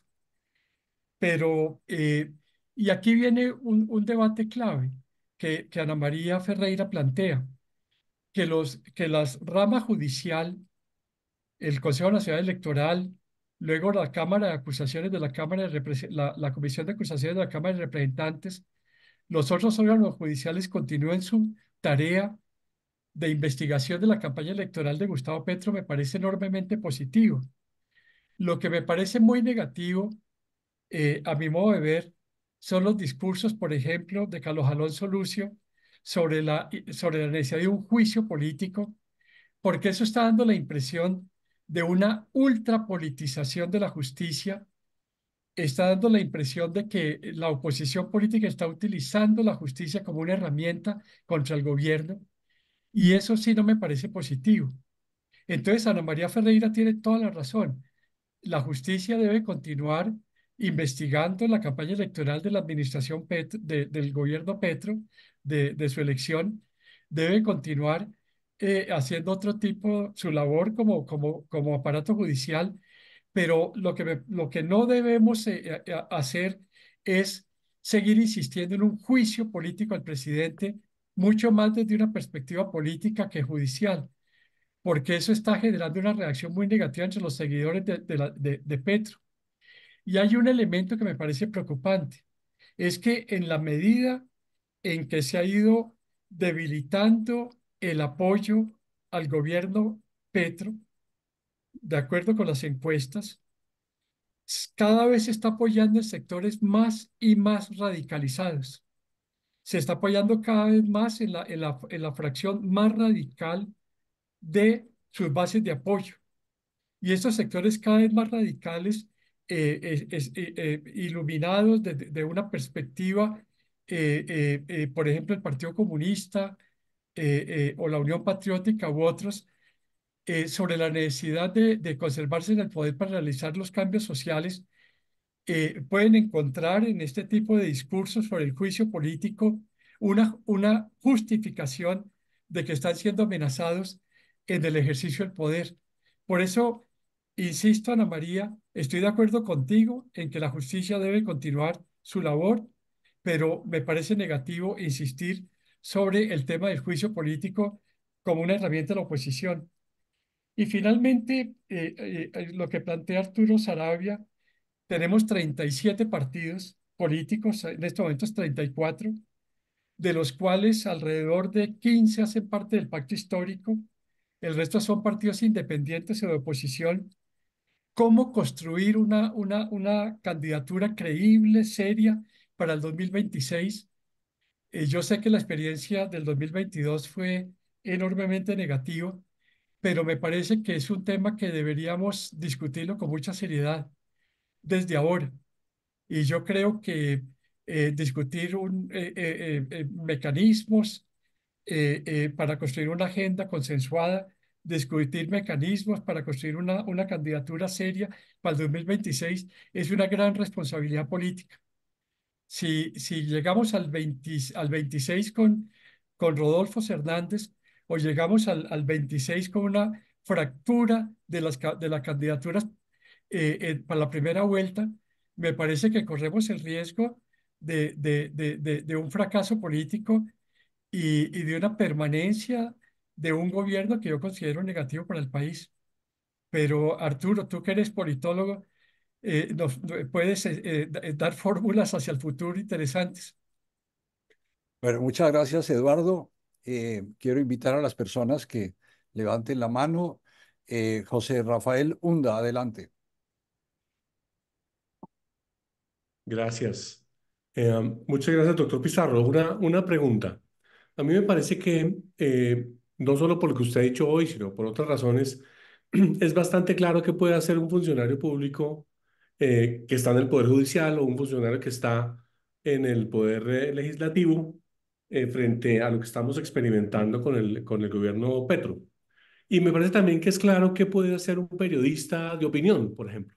Pero, eh, y aquí viene un, un debate clave que, que Ana María Ferreira plantea que, los, que las ramas judicial, el Consejo Nacional Electoral, luego la Cámara de Acusaciones de la Cámara la, Comisión de Acusaciones de la Cámara de Representantes, los otros órganos judiciales continúen su tarea de investigación de la campaña electoral de Gustavo Petro me parece enormemente positivo. Lo que me parece muy negativo, eh, a mi modo de ver, son los discursos, por ejemplo, de Carlos Alonso Lucio, sobre la, sobre la necesidad de un juicio político, porque eso está dando la impresión de una ultrapolitización de la justicia, está dando la impresión de que la oposición política está utilizando la justicia como una herramienta contra el gobierno, y eso sí no me parece positivo. Entonces, Ana María Ferreira tiene toda la razón. La justicia debe continuar investigando la campaña electoral de la administración del gobierno Petro, de, su elección, debe continuar eh, haciendo otro tipo su labor como, como, como aparato judicial, pero lo que, lo que no debemos eh, eh, hacer es seguir insistiendo en un juicio político al presidente, mucho más desde una perspectiva política que judicial, porque eso está generando una reacción muy negativa entre los seguidores de, de Petro. Y hay un elemento que me parece preocupante, es que en la medida en que se ha ido debilitando el apoyo al gobierno Petro, de acuerdo con las encuestas, cada vez se está apoyando en sectores más y más radicalizados. Se está apoyando cada vez más en la, en la, fracción más radical de sus bases de apoyo. Y estos sectores cada vez más radicales eh, eh, eh, iluminados desde de una perspectiva, por ejemplo, el Partido Comunista o la Unión Patriótica u otros, sobre la necesidad de, conservarse en el poder para realizar los cambios sociales, pueden encontrar en este tipo de discursos sobre el juicio político una, una justificación de que están siendo amenazados en el ejercicio del poder. Por eso, insisto, Ana María, Estoy de acuerdo contigo en que la justicia debe continuar su labor, pero me parece negativo insistir sobre el tema del juicio político como una herramienta de la oposición. Y finalmente, eh, eh, eh, lo que plantea Arturo Sarabia, tenemos 37 partidos políticos, en este momento es 34, de los cuales alrededor de 15 hacen parte del pacto histórico, el resto son partidos independientes o de oposición cómo construir una, una, una candidatura creíble, seria para el 2026. Eh, yo sé que la experiencia del 2022 fue enormemente negativa, pero me parece que es un tema que deberíamos discutirlo con mucha seriedad desde ahora. Y yo creo que eh, discutir un, eh, mecanismos para construir una agenda consensuada discutir mecanismos para construir una, una candidatura seria para el 2026 es una gran responsabilidad política. Si, si llegamos al, 26 con, con Rodolfo Hernández o llegamos al, al 26 con una fractura de las, de las candidaturas eh, para la primera vuelta, me parece que corremos el riesgo de, de, un fracaso político y, y de una permanencia de un gobierno que yo considero negativo para el país. Pero Arturo, tú que eres politólogo, eh, nos, puedes eh, eh, dar fórmulas hacia el futuro interesantes. Bueno, muchas gracias, Eduardo. quiero invitar a las personas que levanten la mano. José Rafael Hunda, adelante. Gracias. muchas gracias, doctor Pizarro. Una, una pregunta. A mí me parece que eh, no solo por lo que usted ha dicho hoy, sino por otras razones, es bastante claro que puede hacer un funcionario público eh, que está en el Poder Judicial o un funcionario que está en el Poder eh, Legislativo eh, frente a lo que estamos experimentando con el, con el gobierno Petro. Y me parece también que es claro que puede ser un periodista de opinión, por ejemplo.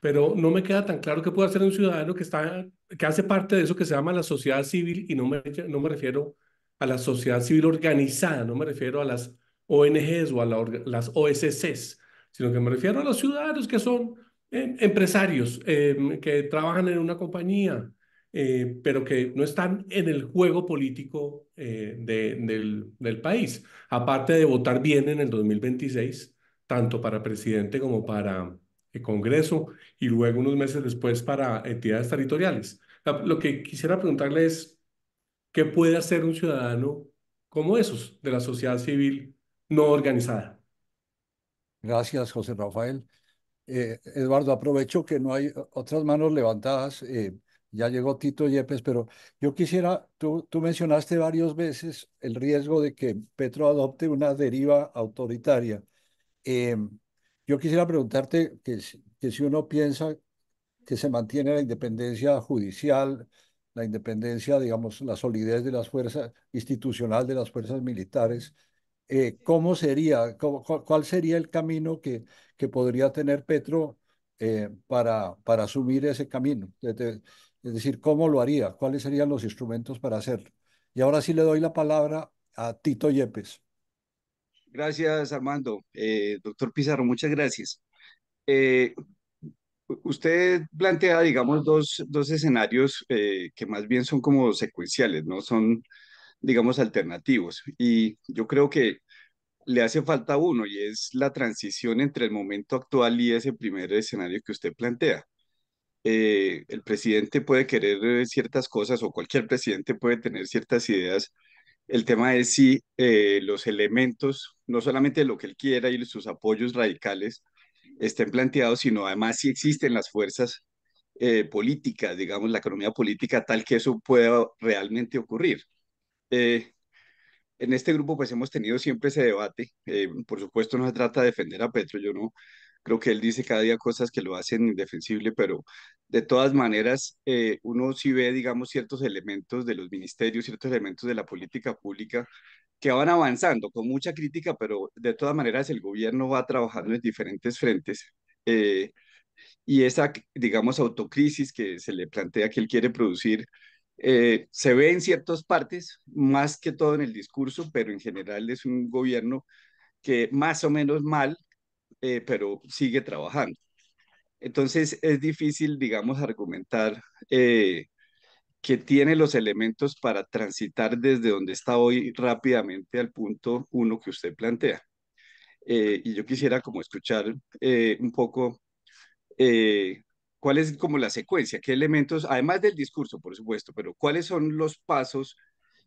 Pero no me queda tan claro que puede hacer un ciudadano que, está, que hace parte de eso que se llama la sociedad civil y no no me refiero a la sociedad civil organizada, no me refiero a las ONGs o a las OSCs, sino que me refiero a los ciudadanos que son eh, empresarios, em, que trabajan en una compañía, eh, pero que no están en el juego político eh, del, del país, aparte de votar bien en el 2026, tanto para presidente como para el Congreso y luego unos meses después para entidades territoriales. Lo que quisiera preguntarle es, ¿Qué puede hacer un ciudadano como esos de la sociedad civil no organizada. Gracias, José Rafael. Eh, Eduardo, aprovecho que no hay otras manos levantadas. Eh, ya llegó Tito Yepes, pero yo quisiera, tú, tú mencionaste varias veces el riesgo de que Petro adopte una deriva autoritaria. Em, yo quisiera preguntarte que, que si uno piensa que se mantiene la independencia judicial, la independencia, digamos, la solidez de las fuerzas institucional de las fuerzas militares, eh, ¿cómo sería, cuál sería el camino que, que podría tener Petro eh, para, para asumir ese camino? Es, decir, ¿cómo lo haría? ¿Cuáles serían los instrumentos para hacerlo? Y ahora sí le doy la palabra a Tito Yepes. Gracias, Armando. Eh, doctor Pizarro, muchas gracias. Usted plantea, digamos, dos, escenarios eh, que más bien son como secuenciales, no son, digamos, alternativos. Y yo creo que le hace falta uno y es la transición entre el momento actual y ese primer escenario que usted plantea. Eh, el presidente puede querer eh, ciertas cosas o cualquier presidente puede tener ciertas ideas. El tema es si los elementos, no solamente lo que él quiera y sus apoyos radicales, estén planteados, sino además si existen las fuerzas eh, políticas, digamos, la economía política tal que eso pueda realmente ocurrir. Eh, en este grupo pues hemos tenido siempre ese debate. Eh, por supuesto no se trata de defender a Petro, yo no creo que él dice cada día cosas que lo hacen indefensible, pero de todas maneras uno sí ve, digamos, ciertos elementos de los ministerios, ciertos elementos de la política pública que van avanzando con mucha crítica, pero de todas maneras el gobierno va trabajando en diferentes frentes. Eh, y esa, digamos, autocrisis que se le plantea que él quiere producir, eh, se ve en ciertas partes, más que todo en el discurso, pero en general es un gobierno que más o menos mal, eh, pero sigue trabajando. Entonces es difícil, digamos, argumentar que tiene los elementos para transitar desde donde está hoy rápidamente al punto uno que usted plantea. Eh, y yo quisiera como escuchar eh, un poco eh, cuál es como la secuencia, qué elementos, además del discurso, por supuesto, pero cuáles son los pasos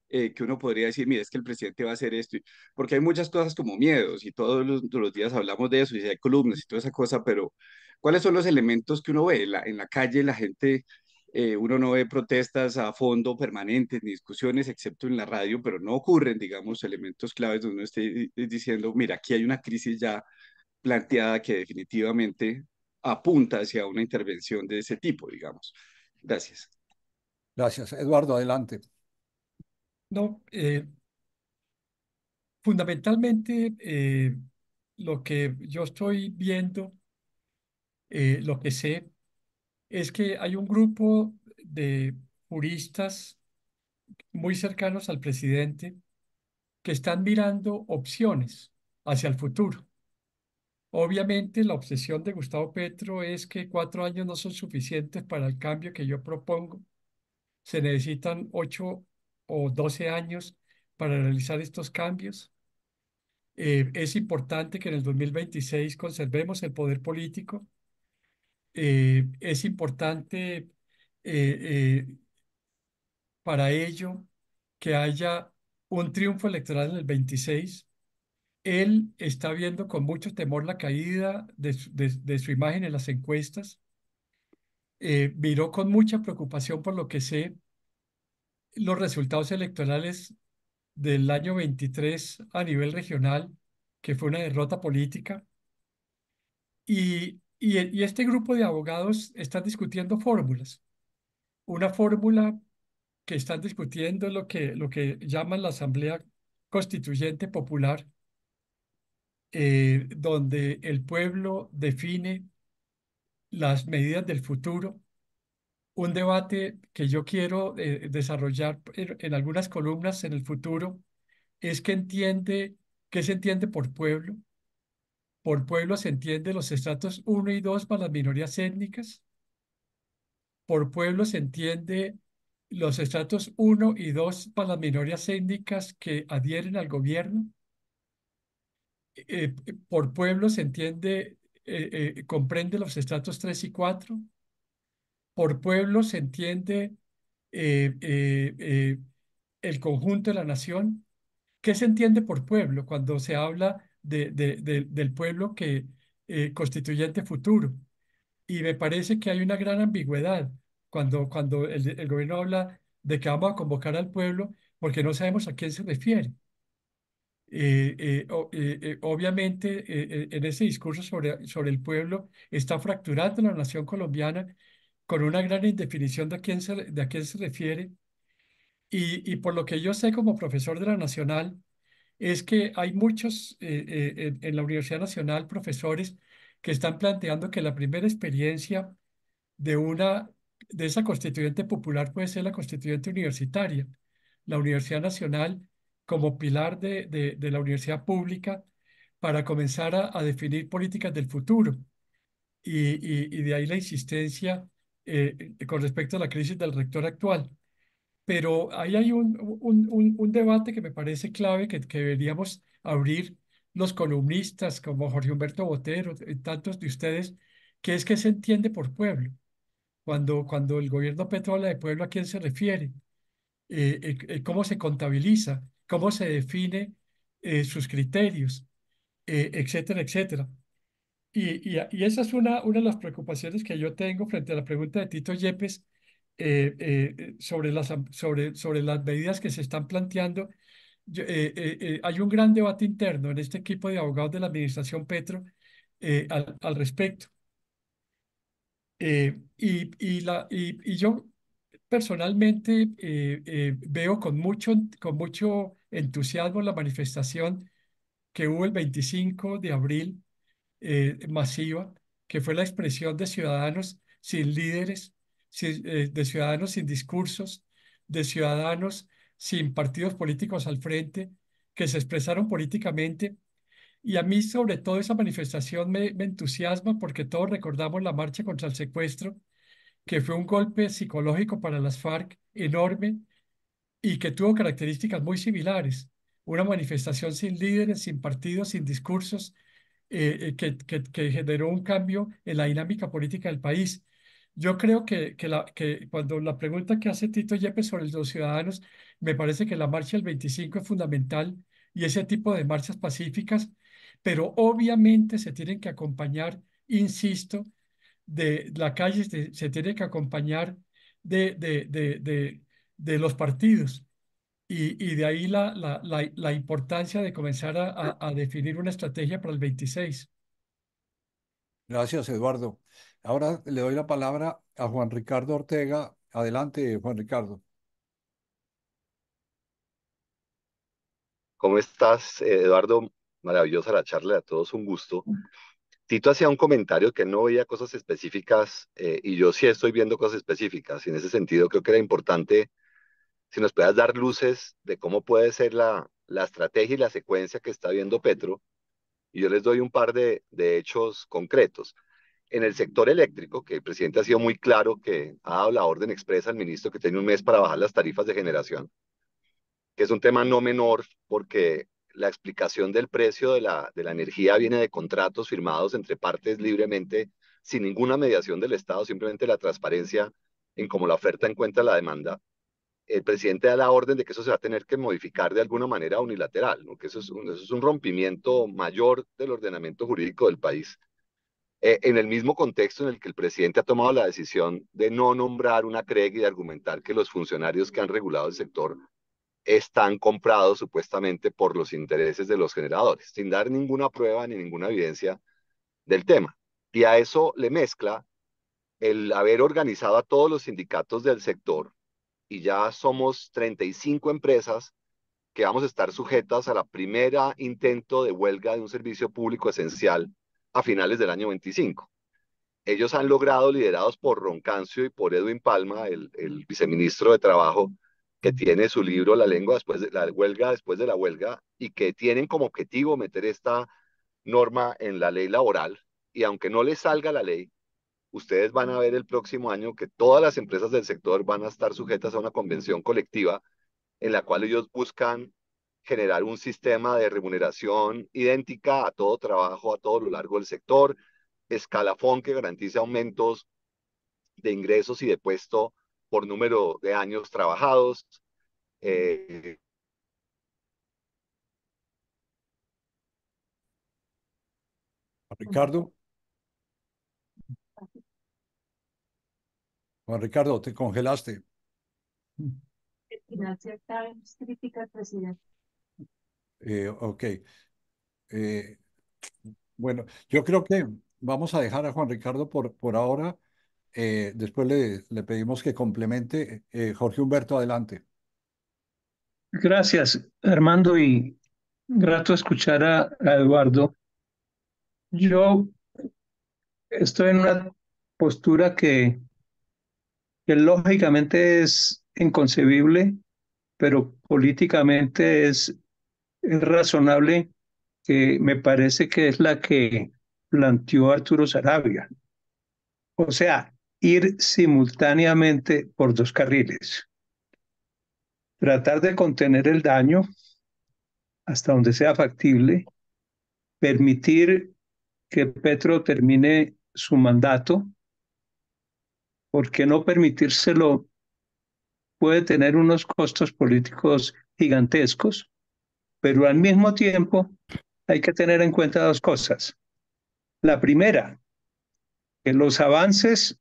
que uno podría decir, mira, es que el presidente va a hacer esto, porque hay muchas cosas como miedos y todos los, días hablamos de eso y hay columnas y toda esa cosa, pero ¿cuáles son los elementos que uno ve en la calle, la gente eh, uno no ve protestas a fondo permanentes ni discusiones, excepto en la radio, pero no ocurren, digamos, elementos claves donde uno esté eh, eh, diciendo, mira, aquí hay una crisis ya planteada que definitivamente apunta hacia una intervención de ese tipo, digamos. Gracias. Gracias. Eduardo, adelante. No, fundamentalmente lo que yo estoy viendo, lo que sé, es que hay un grupo de juristas muy cercanos al presidente que están mirando opciones hacia el futuro. Obviamente la obsesión de Gustavo Petro es que cuatro años no son suficientes para el cambio que yo propongo. Se necesitan ocho o doce años para realizar estos cambios. Eh, es importante que en el 2026 conservemos el poder político eh, es importante eh, eh, para ello que haya un triunfo electoral en el 26. Él está viendo con mucho temor la caída de su, imagen en las encuestas. Eh, miró con mucha preocupación, por lo que sé, los resultados electorales del año 23 a nivel regional, que fue una derrota política. Y y, este grupo de abogados están discutiendo fórmulas. Una fórmula que están discutiendo lo que, lo que llaman la Asamblea Constituyente Popular, eh, donde el pueblo define las medidas del futuro. Un debate que yo quiero eh, desarrollar en, algunas columnas en el futuro es que entiende, qué se entiende por pueblo, por pueblo se entiende los estratos 1 y 2 para las minorías étnicas. Por pueblo se entiende los estratos 1 y 2 para las minorías étnicas que adhieren al gobierno. Eh, eh, por pueblo se entiende, eh, comprende los estratos 3 y 4. Por pueblo se entiende el conjunto de la nación. ¿Qué se entiende por pueblo cuando se habla de, de, del pueblo que eh, constituyente futuro. Y me parece que hay una gran ambigüedad cuando, cuando el, gobierno habla de que vamos a convocar al pueblo porque no sabemos a quién se refiere. Eh, eh, eh, obviamente, en ese discurso sobre, sobre el pueblo está fracturando la nación colombiana con una gran indefinición de a quién se, de quién se refiere. Y, y por lo que yo sé como profesor de la Nacional, es que hay muchos eh, eh, en la Universidad Nacional profesores que están planteando que la primera experiencia de una de esa constituyente popular puede ser la constituyente universitaria. La Universidad Nacional como pilar de, la universidad pública para comenzar a, definir políticas del futuro. Y, de ahí la insistencia eh, con respecto a la crisis del rector actual. Pero ahí hay un, un, un, debate que me parece clave que, que deberíamos abrir los columnistas como Jorge Humberto Botero, tantos de ustedes, que es que se entiende por pueblo. Cuando, cuando el gobierno petrola de pueblo, ¿a quién se refiere? Eh, eh, eh, ¿Cómo se contabiliza? ¿Cómo se define sus criterios? etcétera, etcétera. Y, y, y, esa es una, una de las preocupaciones que yo tengo frente a la pregunta de Tito Yepes eh, eh, eh, sobre, las, sobre, sobre las medidas que se están planteando. hay un gran debate interno en este equipo de abogados de la administración Petro al, respecto. Y, la, y, yo personalmente veo con mucho, con mucho entusiasmo la manifestación que hubo el 25 de abril masiva, que fue la expresión de ciudadanos sin líderes eh, de ciudadanos sin discursos, de ciudadanos sin partidos políticos al frente, que se expresaron políticamente. Y a mí sobre todo esa manifestación me, entusiasma porque todos recordamos la marcha contra el secuestro, que fue un golpe psicológico para las FARC enorme y que tuvo características muy similares. Una manifestación sin líderes, sin partidos, sin discursos, eh, eh, que generó un cambio en la dinámica política del país. Yo creo que, que, la, que cuando la pregunta que hace Tito Yepes sobre los ciudadanos, me parece que la marcha del 25 es fundamental y ese tipo de marchas pacíficas, pero obviamente se tienen que acompañar, insisto, de la calle, se, tiene que acompañar de, de, de, de, los partidos. Y, y, de ahí la, la, la, la importancia de comenzar a, a, definir una estrategia para el 26. Gracias, Eduardo. Ahora le doy la palabra a Juan Ricardo Ortega. Adelante, Juan Ricardo. ¿Cómo estás, Eduardo? Maravillosa la charla, a todos un gusto. Tito hacía un comentario que no veía cosas específicas eh, y yo sí estoy viendo cosas específicas y en ese sentido creo que era importante si nos puedas dar luces de cómo puede ser la, la estrategia y la secuencia que está viendo Petro y yo les doy un par de hechos concretos en el sector eléctrico, que el presidente ha sido muy claro que ha dado la orden expresa al ministro que tiene un mes para bajar las tarifas de generación, que es un tema no menor porque la explicación del precio de la, de la energía viene de contratos firmados entre partes libremente, sin ninguna mediación del Estado, simplemente la transparencia en cómo la oferta encuentra la demanda. El presidente da la orden de que eso se va a tener que modificar de alguna manera unilateral, que eso es, eso es un rompimiento mayor del ordenamiento jurídico del país eh, en el mismo contexto en el que el presidente ha tomado la decisión de no nombrar una CREG y de argumentar que los funcionarios que han regulado el sector están comprados supuestamente por los intereses de los generadores, sin dar ninguna prueba ni ninguna evidencia del tema. Y a eso le mezcla el haber organizado a todos los sindicatos del sector y ya somos 35 empresas que vamos a estar sujetas a la primera intento de huelga de un servicio público esencial a finales del año 25. Ellos han logrado, liderados por Roncancio y por Edwin Palma, el, viceministro de Trabajo, que tiene su libro La lengua después de la huelga, después de la huelga, y que tienen como objetivo meter esta norma en la ley laboral. Y aunque no les salga la ley, ustedes van a ver el próximo año que todas las empresas del sector van a estar sujetas a una convención colectiva en la cual ellos buscan generar un sistema de remuneración idéntica a todo trabajo a todo lo largo del sector, escalafón que garantice aumentos de ingresos y de puesto por número de años trabajados. Eh, Ricardo. Juan Ricardo, te congelaste. presidente. Eh, ok. Eh, bueno, yo creo que vamos a dejar a Juan Ricardo por, por ahora. Eh, después le, pedimos que complemente. Jorge Humberto, adelante. Gracias, Armando, y grato escuchar a, a Eduardo. Yo estoy en una postura que, que lógicamente es inconcebible, pero políticamente es es razonable que me parece que es la que planteó Arturo Sarabia. O sea, ir simultáneamente por dos carriles. Tratar de contener el daño hasta donde sea factible, permitir que Petro termine su mandato, porque no permitírselo puede tener unos costos políticos gigantescos, pero al mismo tiempo hay que tener en cuenta dos cosas. La primera, que los avances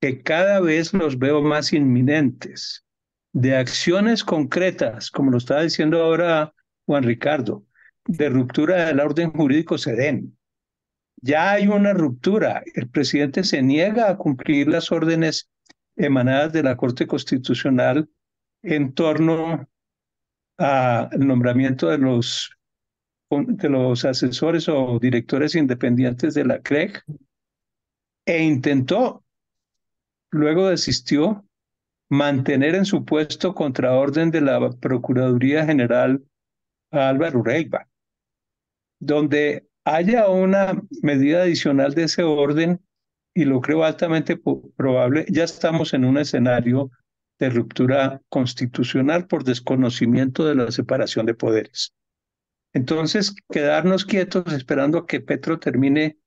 que cada vez los veo más inminentes, de acciones concretas, como lo está diciendo ahora Juan Ricardo, de ruptura del orden jurídico se den. Ya hay una ruptura. El presidente se niega a cumplir las órdenes emanadas de la Corte Constitucional en torno a el nombramiento de los, de los asesores o directores independientes de la CREG e intentó, luego desistió, mantener en su puesto contra orden de la Procuraduría General Álvaro Reiva, donde haya una medida adicional de ese orden, y lo creo altamente probable, ya estamos en un escenario de ruptura constitucional por desconocimiento de la separación de poderes. Entonces, quedarnos quietos esperando a que Petro termine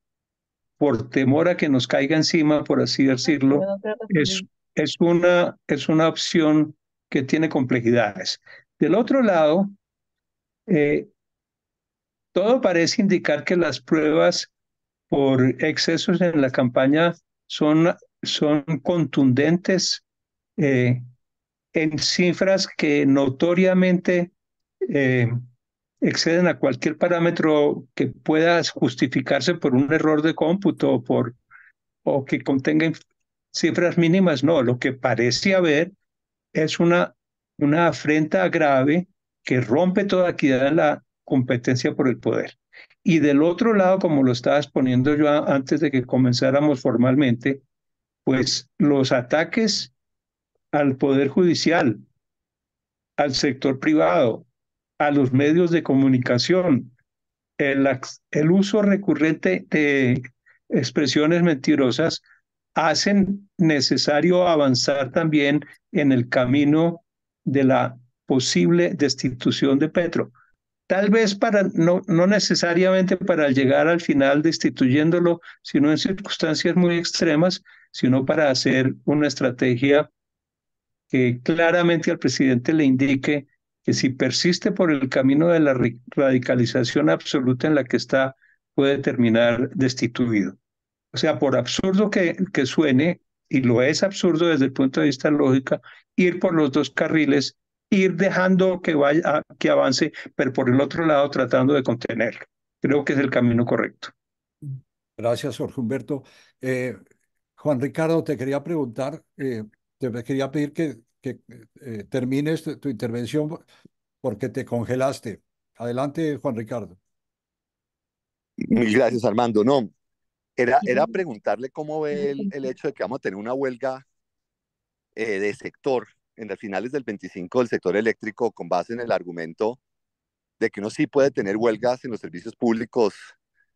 por temor a que nos caiga encima, por así decirlo, es, es, una, es una opción que tiene complejidades. Del otro lado, eh, todo parece indicar que las pruebas por excesos en la campaña son, son contundentes eh, en cifras que notoriamente eh, exceden a cualquier parámetro que pueda justificarse por un error de cómputo o, por, o que contenga cifras mínimas. No, lo que parece haber es una, una afrenta grave que rompe toda equidad en la competencia por el poder. Y del otro lado, como lo estaba exponiendo yo antes de que comenzáramos formalmente, pues los ataques al Poder Judicial, al sector privado, a los medios de comunicación, el, uso recurrente de expresiones mentirosas hacen necesario avanzar también en el camino de la posible destitución de Petro. Tal vez para, no, no necesariamente para llegar al final destituyéndolo, sino en circunstancias muy extremas, sino para hacer una estrategia que claramente al presidente le indique que si persiste por el camino de la radicalización absoluta en la que está, puede terminar destituido. O sea, por absurdo que, que suene, y lo es absurdo desde el punto de vista lógico, ir por los dos carriles, ir dejando que, vaya, que avance, pero por el otro lado tratando de contenerlo. Creo que es el camino correcto. Gracias, Jorge Humberto. Eh, Juan Ricardo, te quería preguntar, eh, te quería pedir que, que eh, termines tu, intervención porque te congelaste. Adelante, Juan Ricardo. Mil gracias, Armando. No, era, era preguntarle cómo ve el, hecho de que vamos a tener una huelga eh, de sector en las finales del 25 del sector eléctrico con base en el argumento de que uno sí puede tener huelgas en los servicios públicos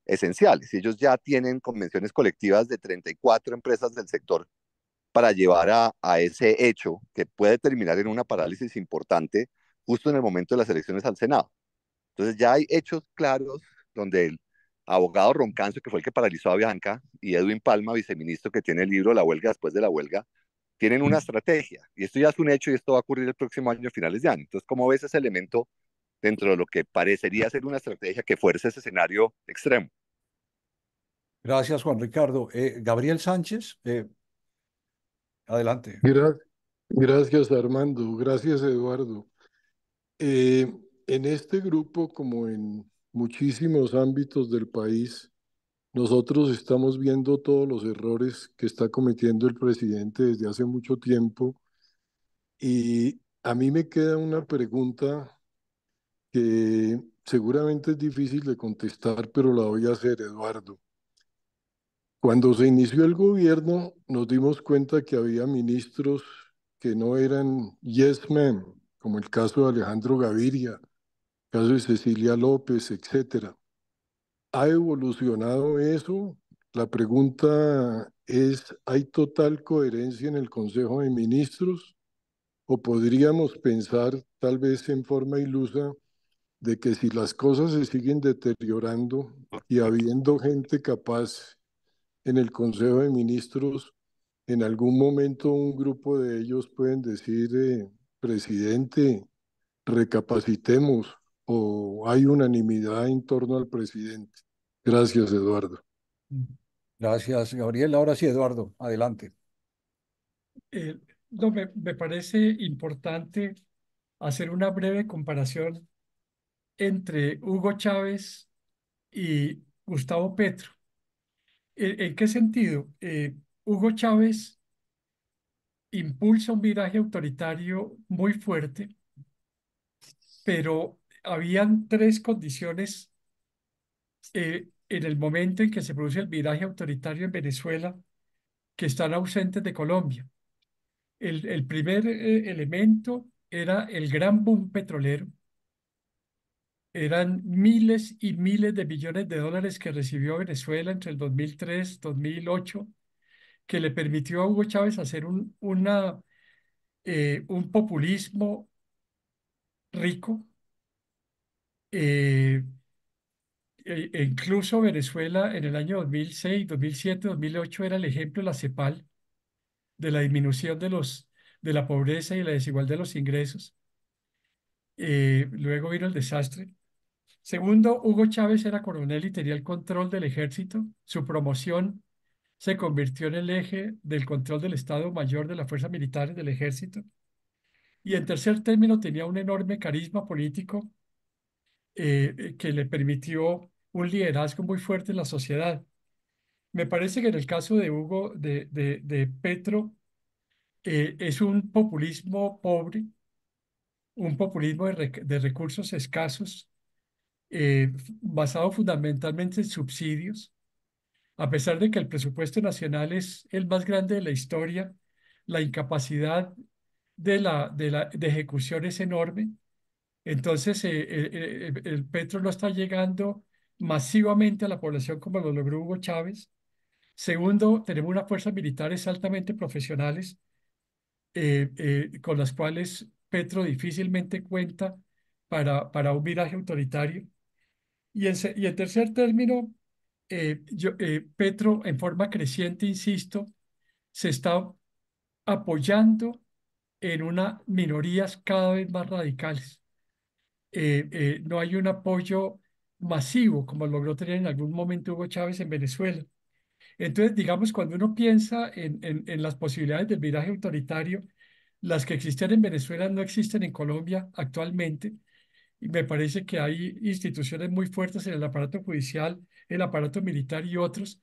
esenciales. Ellos ya tienen convenciones colectivas de 34 empresas del sector para llevar a, ese hecho que puede terminar en una parálisis importante justo en el momento de las elecciones al Senado. Entonces ya hay hechos claros donde el abogado Roncancio, que fue el que paralizó a Bianca, y Edwin Palma, viceministro que tiene el libro La huelga después de la huelga, tienen una estrategia. Y esto ya es un hecho y esto va a ocurrir el próximo año, finales de año. Entonces, ¿cómo ves ese elemento dentro de lo que parecería ser una estrategia que fuerce ese escenario extremo? Gracias, Juan Ricardo. Eh, Gabriel Sánchez, eh, Adelante. gracias, Armando. Gracias, Eduardo. Eh, en este grupo, como en muchísimos ámbitos del país, nosotros estamos viendo todos los errores que está cometiendo el presidente desde hace mucho tiempo. Y a mí me queda una pregunta que seguramente es difícil de contestar, pero la voy a hacer, Eduardo. Cuando se inició el gobierno, nos dimos cuenta que había ministros que no eran yes men, como el caso de Alejandro Gaviria, el caso de Cecilia López, etc. ¿Ha evolucionado eso? La pregunta es, ¿hay total coherencia en el Consejo de Ministros? ¿O podríamos pensar, tal vez en forma ilusa, de que si las cosas se siguen deteriorando y habiendo gente capaz en el Consejo de Ministros, en algún momento un grupo de ellos pueden decir, eh, presidente, recapacitemos o hay unanimidad en torno al presidente. Gracias, Eduardo. Gracias, Gabriel. Ahora sí, Eduardo, adelante. Eh, me parece importante hacer una breve comparación entre Hugo Chávez y Gustavo Petro. ¿En qué sentido? Eh, Hugo Chávez impulsa un viraje autoritario muy fuerte, pero habían tres condiciones eh, en el momento en que se produce el viraje autoritario en Venezuela que están ausentes de Colombia. El, primer eh, elemento era el gran boom petrolero, eran miles y miles de millones de dólares que recibió Venezuela entre el 2003, 2008, que le permitió a Hugo Chávez hacer un, una, eh, un populismo rico. Eh, e, e incluso Venezuela en el año 2006, 2007, 2008 era el ejemplo de la CEPAL, de la disminución de, los, de la pobreza y la desigualdad de los ingresos. Eh, luego vino el desastre. Segundo, Hugo Chávez era coronel y tenía el control del ejército. Su promoción se convirtió en el eje del control del Estado Mayor de las Fuerzas Militares del Ejército. Y en tercer término, tenía un enorme carisma político eh, eh, que le permitió un liderazgo muy fuerte en la sociedad. Me parece que en el caso de Hugo, de, de, Petro, eh, es un populismo pobre, un populismo de recursos escasos eh, basado fundamentalmente en subsidios. A pesar de que el presupuesto nacional es el más grande de la historia, la incapacidad de, la, de, la, de ejecución es enorme. Entonces, eh, eh, el, petro no está llegando masivamente a la población como lo logró Hugo Chávez. Segundo, tenemos unas fuerzas militares altamente profesionales con las cuales Petro difícilmente cuenta para, para un viraje autoritario. Y, en, tercer término, eh, eh, Petro, en forma creciente, insisto, se está apoyando en unas minorías cada vez más radicales. Eh, no hay un apoyo masivo como logró tener en algún momento Hugo Chávez en Venezuela. Entonces, digamos, cuando uno piensa en las posibilidades del viraje autoritario, las que existen en Venezuela no existen en Colombia actualmente, me parece que hay instituciones muy fuertes en el aparato judicial, el aparato militar y otros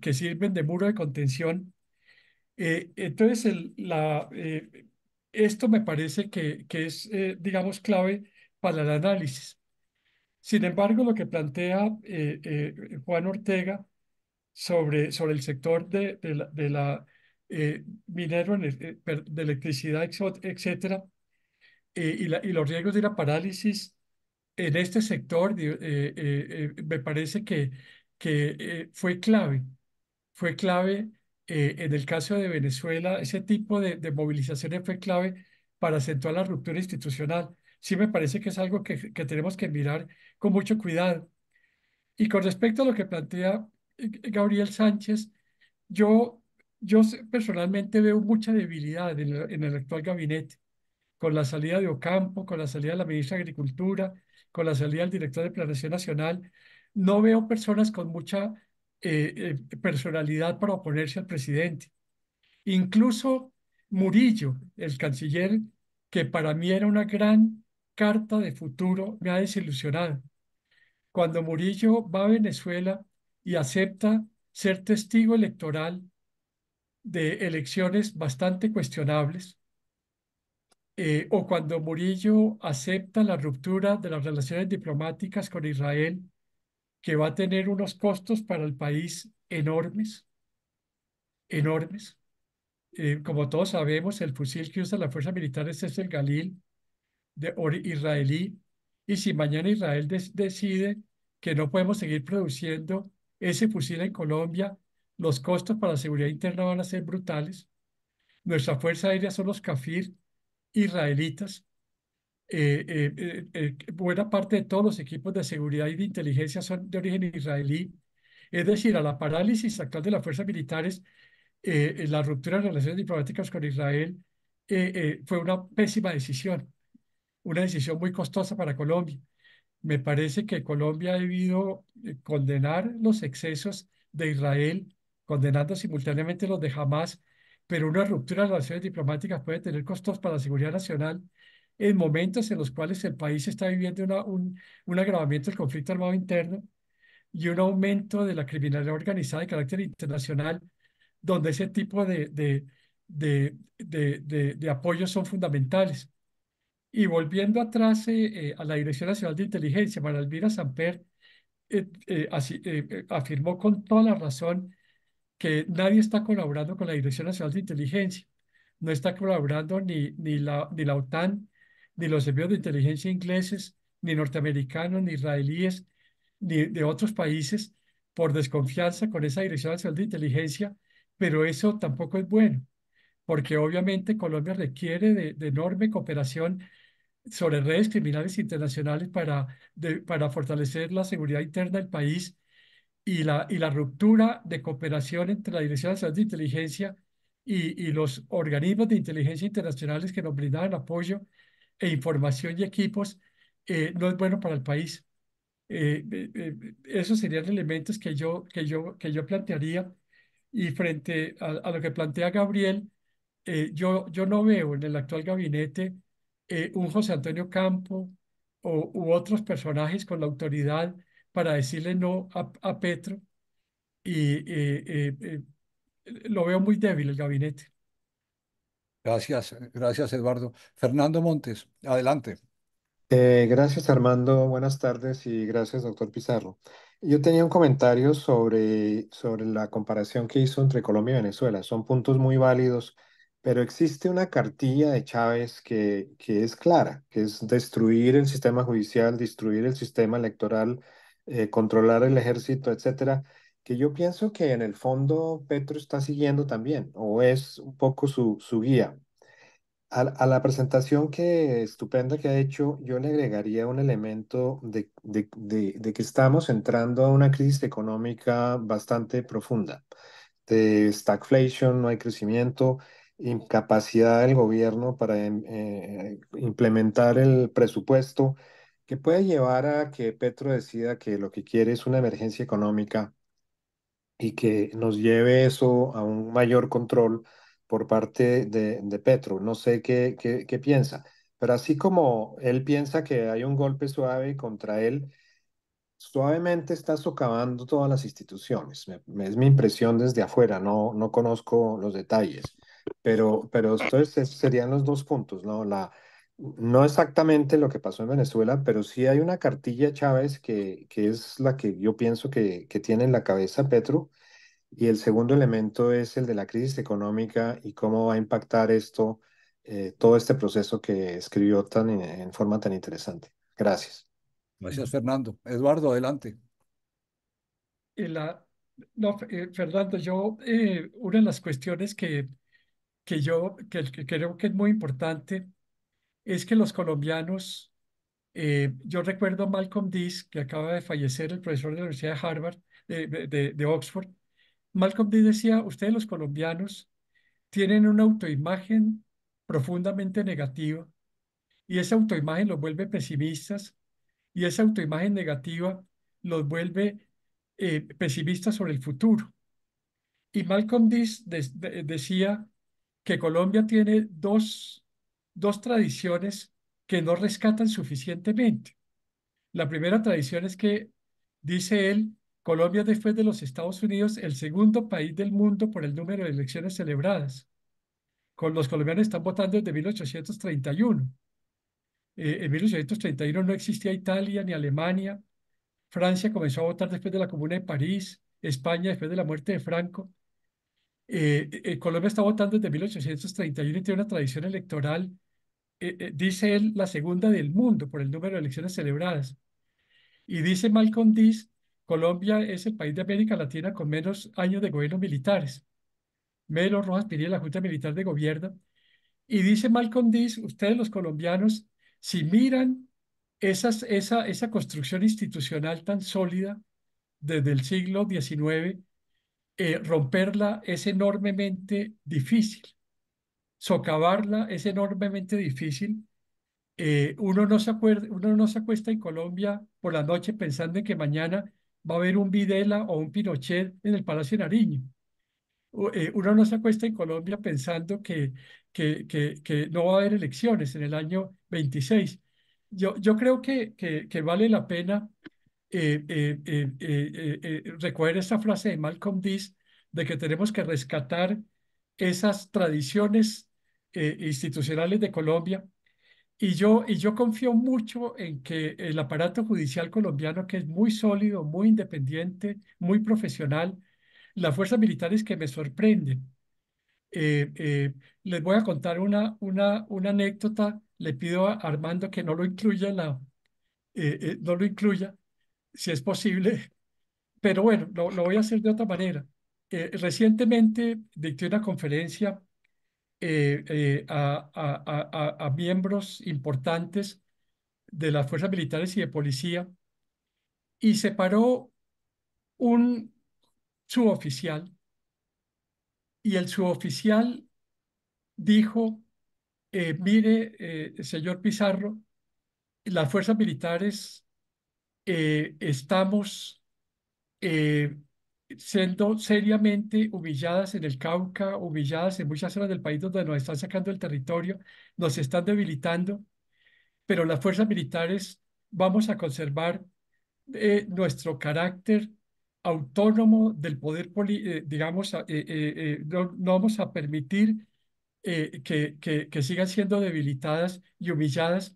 que sirven de muro de contención. Eh, entonces, la, eh, esto me parece que, que es, eh, digamos, clave para el análisis. Sin embargo, lo que plantea Juan Ortega sobre, sobre el sector de, la, de la minero de electricidad, etcétera, y, los riesgos de la parálisis en este sector eh, eh, eh, me parece que, que fue clave, fue clave en el caso de Venezuela, ese tipo de, movilizaciones fue clave para acentuar la ruptura institucional. Sí me parece que es algo que, tenemos que mirar con mucho cuidado. Y con respecto a lo que plantea Gabriel Sánchez, yo, yo personalmente veo mucha debilidad en el actual gabinete con la salida de Ocampo, con la salida de la ministra de Agricultura, con la salida del director de Planeación Nacional, no veo personas con mucha eh, eh, personalidad para oponerse al presidente. Incluso Murillo, el canciller, que para mí era una gran carta de futuro, me ha desilusionado. Cuando Murillo va a Venezuela y acepta ser testigo electoral de elecciones bastante cuestionables, eh, o cuando Murillo acepta la ruptura de las relaciones diplomáticas con Israel, que va a tener unos costos para el país enormes, enormes. Eh, como todos sabemos, el fusil que usa las fuerzas militares es el Galil de israelí. Y si mañana Israel decide que no podemos seguir produciendo ese fusil en Colombia, los costos para la seguridad interna van a ser brutales. Nuestra fuerza aérea son los CAFIR, israelitas, eh, eh, eh, buena parte de todos los equipos de seguridad y de inteligencia son de origen israelí. Es decir, a la parálisis actual de las fuerzas militares, la ruptura de relaciones diplomáticas con Israel fue una pésima decisión, una decisión muy costosa para Colombia. Me parece que Colombia ha debido condenar los excesos de Israel, condenando simultáneamente los de Hamas pero una ruptura de relaciones diplomáticas puede tener costos para la seguridad nacional en momentos en los cuales el país está viviendo una, un, un agravamiento del conflicto armado interno y un aumento de la criminalidad organizada de carácter internacional, donde ese tipo de, de, de, de, de apoyos son fundamentales. Y volviendo atrás eh, eh, a la Dirección Nacional de Inteligencia, María Elvira Samper eh, afirmó con toda la razón que nadie está colaborando con la Dirección Nacional de Inteligencia, no está colaborando ni, ni, la, ni la OTAN, ni los servicios de inteligencia ingleses, ni norteamericanos, ni israelíes, ni de otros países, por desconfianza con esa Dirección Nacional de Inteligencia, pero eso tampoco es bueno, porque obviamente Colombia requiere de, enorme cooperación sobre redes criminales internacionales para, para fortalecer la seguridad interna del país y la, y la ruptura de cooperación entre la Dirección Nacional de Inteligencia y, y los organismos de inteligencia internacionales que nos brindaban apoyo e información y equipos eh, no es bueno para el país. Eh, eh, esos serían elementos que yo, que yo, que yo plantearía. Y frente a, lo que plantea Gabriel, yo, yo no veo en el actual gabinete un José Antonio Campo o, u otros personajes con la autoridad para decirle no a, a Petro y eh, eh, eh, lo veo muy débil el gabinete. Gracias, gracias Eduardo. Fernando Montes, adelante. gracias Armando, buenas tardes y gracias doctor Pizarro. Yo tenía un comentario sobre, sobre la comparación que hizo entre Colombia y Venezuela. Son puntos muy válidos, pero existe una cartilla de Chávez que, que es clara, que es destruir el sistema judicial, destruir el sistema electoral, eh, controlar el ejército, etcétera, que yo pienso que en el fondo Petro está siguiendo también, o es un poco su, su guía. A, la presentación que estupenda que ha hecho, yo le agregaría un elemento de, de, que estamos entrando a una crisis económica bastante profunda, de stagflation, no hay crecimiento, incapacidad del gobierno para em, eh, implementar el presupuesto, que puede llevar a que Petro decida que lo que quiere es una emergencia económica y que nos lleve eso a un mayor control por parte de, de Petro. No sé qué, qué, piensa, pero así como él piensa que hay un golpe suave contra él, suavemente está socavando todas las instituciones. Me, es mi impresión desde afuera, no, no conozco los detalles, pero, pero estos serían los dos puntos, ¿no? La, no exactamente lo que pasó en Venezuela, pero sí hay una cartilla Chávez que, que es la que yo pienso que, que tiene en la cabeza Petro. Y el segundo elemento es el de la crisis económica y cómo va a impactar esto, eh, todo este proceso que escribió tan, eh, en forma tan interesante. Gracias. Gracias, Fernando. Eduardo, adelante. la, no, eh, Fernando, yo, una de las cuestiones que, que yo que creo que es muy importante es que los colombianos, eh, yo recuerdo a Malcolm Dees, que acaba de fallecer, el profesor de la Universidad de Harvard, de, Oxford, Malcolm Dees decía, ustedes los colombianos tienen una autoimagen profundamente negativa y esa autoimagen los vuelve pesimistas y esa autoimagen negativa los vuelve eh, pesimistas sobre el futuro. Y Malcolm Dees decía que Colombia tiene dos dos tradiciones que no rescatan suficientemente. La primera tradición es que, dice él, Colombia después de los Estados Unidos, el segundo país del mundo por el número de elecciones celebradas. Con los colombianos están votando desde 1831. Eh, en 1831 no existía Italia ni Alemania. Francia comenzó a votar después de la Comuna de París, España después de la muerte de Franco. Eh, eh, Colombia está votando desde 1831 y tiene una tradición electoral eh, eh, dice él, la segunda del mundo por el número de elecciones celebradas. Y dice Malcolm Colombia es el país de América Latina con menos años de gobierno militares. Melo Rojas pidió la Junta Militar de Gobierno. Y dice Malcolm ustedes los colombianos, si miran esas, esa, esa construcción institucional tan sólida desde el siglo XIX, eh, romperla es enormemente difícil socavarla es enormemente difícil. Eh, uno, no se acuerda, uno no se acuesta en Colombia por la noche pensando en que mañana va a haber un Videla o un Pinochet en el Palacio de Nariño. Eh, uno no se acuesta en Colombia pensando que, que, que, que, no va a haber elecciones en el año 26. Yo, yo creo que, que, vale la pena eh, eh recoger esta frase de Malcolm X de que tenemos que rescatar esas tradiciones eh, institucionales de Colombia. Y yo, y yo confío mucho en que el aparato judicial colombiano, que es muy sólido, muy independiente, muy profesional, las fuerzas militares que me sorprenden. Eh, eh, les voy a contar una, una, una anécdota. Le pido a Armando que no lo incluya, no lo incluya, si es posible. Pero bueno, lo, lo voy a hacer de otra manera. recientemente dicté una conferencia eh, eh, a, miembros importantes de las fuerzas militares y de policía y separó un suboficial y el suboficial dijo, eh, mire, señor Pizarro, las fuerzas militares estamos siendo seriamente humilladas en el Cauca, humilladas en muchas zonas del país donde nos están sacando el territorio, nos están debilitando, pero las fuerzas militares vamos a conservar eh, nuestro carácter autónomo del poder, eh, digamos, eh, no, vamos a permitir que, que, sigan siendo debilitadas y humilladas.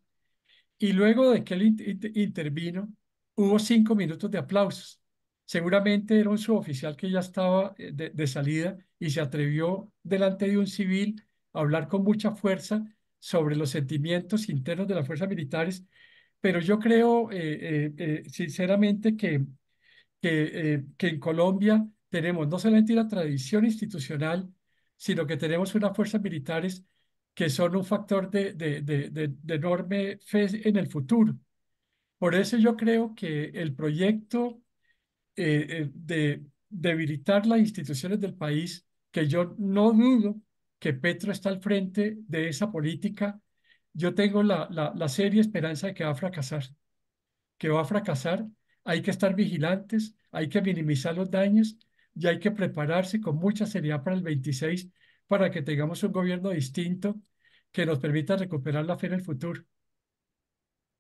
Y luego de que él intervino, hubo cinco minutos de aplausos Seguramente era un suboficial que ya estaba eh, de, salida y se atrevió delante de un civil a hablar con mucha fuerza sobre los sentimientos internos de las fuerzas militares, pero yo creo eh, eh, sinceramente que, que, en Colombia tenemos no solamente la tradición institucional, sino que tenemos unas fuerzas militares que son un factor de, enorme fe en el futuro. Por eso yo creo que el proyecto eh, eh, de debilitar las instituciones del país, que yo no dudo que Petro está al frente de esa política, yo tengo la, la, la seria esperanza de que va a fracasar, que va a fracasar, hay que estar vigilantes, hay que minimizar los daños y hay que prepararse con mucha seriedad para el 26 para que tengamos un gobierno distinto que nos permita recuperar la fe en el futuro.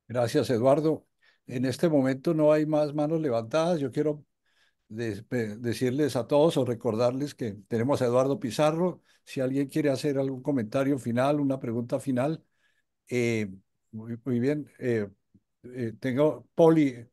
Gracias, Eduardo en este momento no hay más manos levantadas. Yo quiero decirles a todos o recordarles que tenemos a Eduardo Pizarro. Si alguien quiere hacer algún comentario final, una pregunta final, eh, muy, bien. Eh, eh, tengo Poli.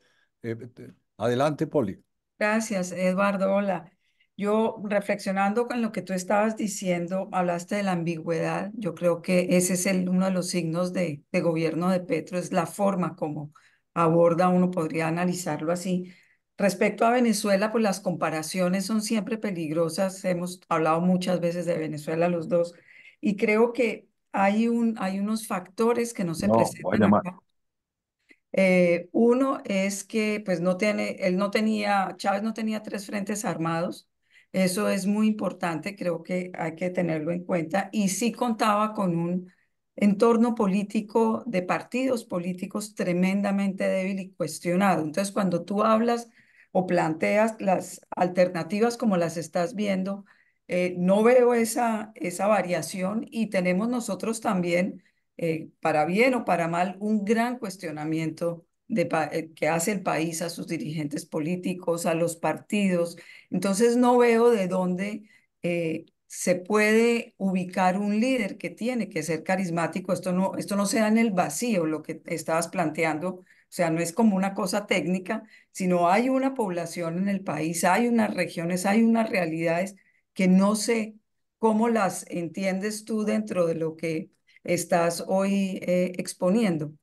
adelante, Poli. Gracias, Eduardo. Hola. Yo reflexionando con lo que tú estabas diciendo, hablaste de la ambigüedad. Yo creo que ese es uno de los signos de gobierno de Petro, es la forma como aborda, uno podría analizarlo así. Respecto a Venezuela, pues las comparaciones son siempre peligrosas. Hemos hablado muchas veces de Venezuela los dos y creo que hay, un, hay unos factores que no se presentan eh, uno es que pues no tiene, él no tenía, Chávez no tenía tres frentes armados. Eso es muy importante, creo que hay que tenerlo en cuenta. Y sí contaba con un entorno político de partidos políticos tremendamente débil y cuestionado. Entonces, cuando tú hablas o planteas las alternativas como las estás viendo, eh, no veo esa, variación y tenemos nosotros también, eh, para bien o para mal, un gran cuestionamiento eh, que hace el país a sus dirigentes políticos, a los partidos. Entonces no veo de dónde se puede ubicar un líder que tiene que ser carismático. Esto no, esto no se en el vacío, lo que estabas planteando. O sea, no es como una cosa técnica, sino hay una población en el país, hay unas regiones, hay unas realidades que no sé cómo las entiendes tú dentro de lo que estás hoy eh, exponiendo.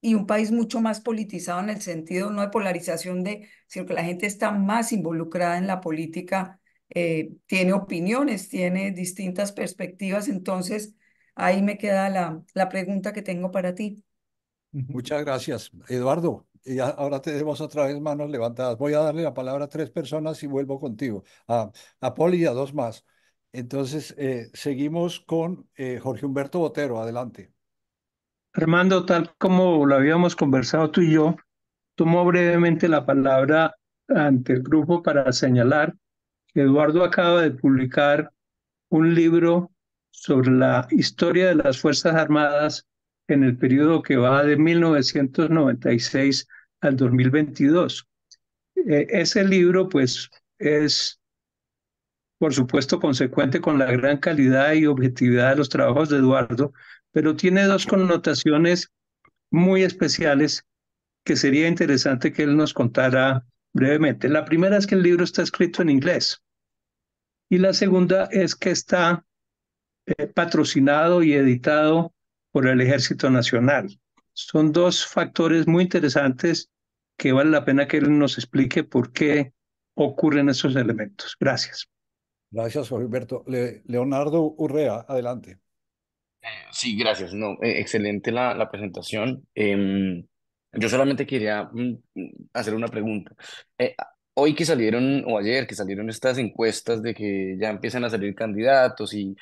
Y un país mucho más politizado en el sentido no de polarización, de, sino que la gente está más involucrada en la política eh, tiene opiniones, tiene distintas perspectivas. Entonces, ahí me queda la, la pregunta que tengo para ti. Muchas gracias, Eduardo. Y ahora tenemos otra vez manos levantadas. Voy a darle la palabra a tres personas y vuelvo contigo, a, a Poli y a dos más. Entonces, eh, seguimos con eh, Jorge Humberto Botero. Adelante. Armando, tal como lo habíamos conversado tú y yo, tomo brevemente la palabra ante el grupo para señalar Eduardo acaba de publicar un libro sobre la historia de las Fuerzas Armadas en el periodo que va de 1996 al 2022. E, ese libro, pues, es, por supuesto, consecuente con la gran calidad y objetividad de los trabajos de Eduardo, pero tiene dos connotaciones muy especiales que sería interesante que él nos contara brevemente. La primera es que el libro está escrito en inglés y la segunda es que está eh, patrocinado y editado por el Ejército Nacional. Son dos factores muy interesantes que vale la pena que él nos explique por qué ocurren esos elementos. Gracias. Gracias, Jorge Alberto. Leonardo Urrea, adelante. Eh, sí, gracias. No, eh, excelente la, presentación. Em, yo solamente quería mm, mm, hacer una pregunta. Eh, hoy que salieron, o ayer que salieron estas encuestas de que ya empiezan a salir candidatos y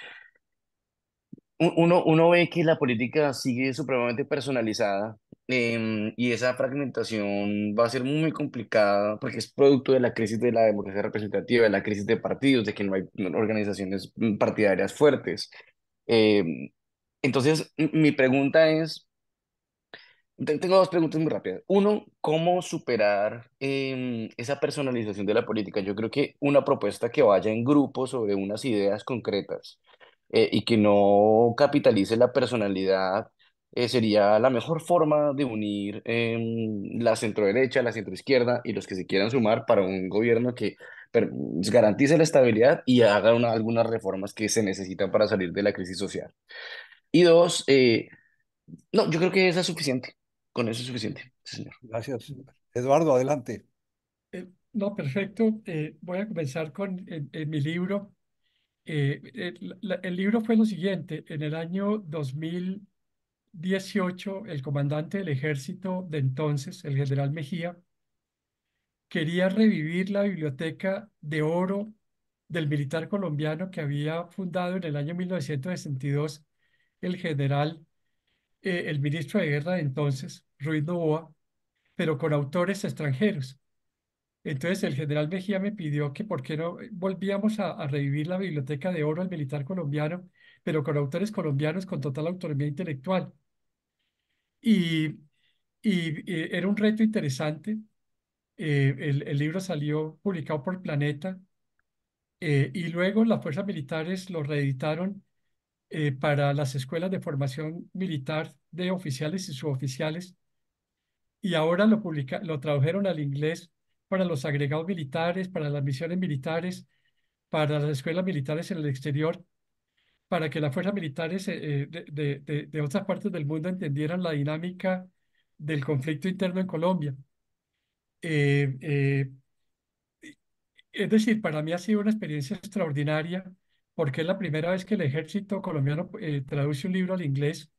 uno, uno ve que la política sigue supremamente personalizada em, y esa fragmentación va a ser muy complicada porque es producto de la crisis de la democracia representativa, de la crisis de partidos, de que no hay organizaciones mm, partidarias fuertes. Em, entonces, mi pregunta es, tengo dos preguntas muy rápidas. Uno, ¿cómo superar em, esa personalización de la política? Yo creo que una propuesta que vaya en grupo sobre unas ideas concretas eh, y que no capitalice la personalidad eh, sería la mejor forma de unir em, la centroderecha, la centroizquierda y los que se quieran sumar para un gobierno que garantice la estabilidad y haga algunas reformas que se necesitan para salir de la crisis social. Y dos, eh, no, yo creo que esa es suficiente. Con eso es suficiente, Gracias. Eduardo, adelante. Eh, no, perfecto. Eh, voy a comenzar con mi libro. Eh, el, libro fue lo siguiente. En el año 2018, el comandante del ejército de entonces, el general Mejía, quería revivir la biblioteca de oro del militar colombiano que había fundado en el año 1962 el general eh, el ministro de Guerra de entonces, Ruiz Noboa, pero con autores extranjeros. Entonces el general Mejía me pidió que por qué no eh, volvíamos a, revivir la biblioteca de oro al militar colombiano, pero con autores colombianos con total autonomía intelectual. Y, eh, era un reto interesante. el, libro salió publicado por Planeta y luego las fuerzas militares lo reeditaron eh, para las escuelas de formación militar de oficiales y suboficiales y ahora lo, publica, lo tradujeron al inglés para los agregados militares, para las misiones militares, para las escuelas militares en el exterior, para que las fuerzas militares eh, eh, de, otras partes del mundo entendieran la dinámica del conflicto interno en Colombia. es decir, para mí ha sido una experiencia extraordinaria porque es la primera vez que el ejército colombiano eh, traduce un libro al inglés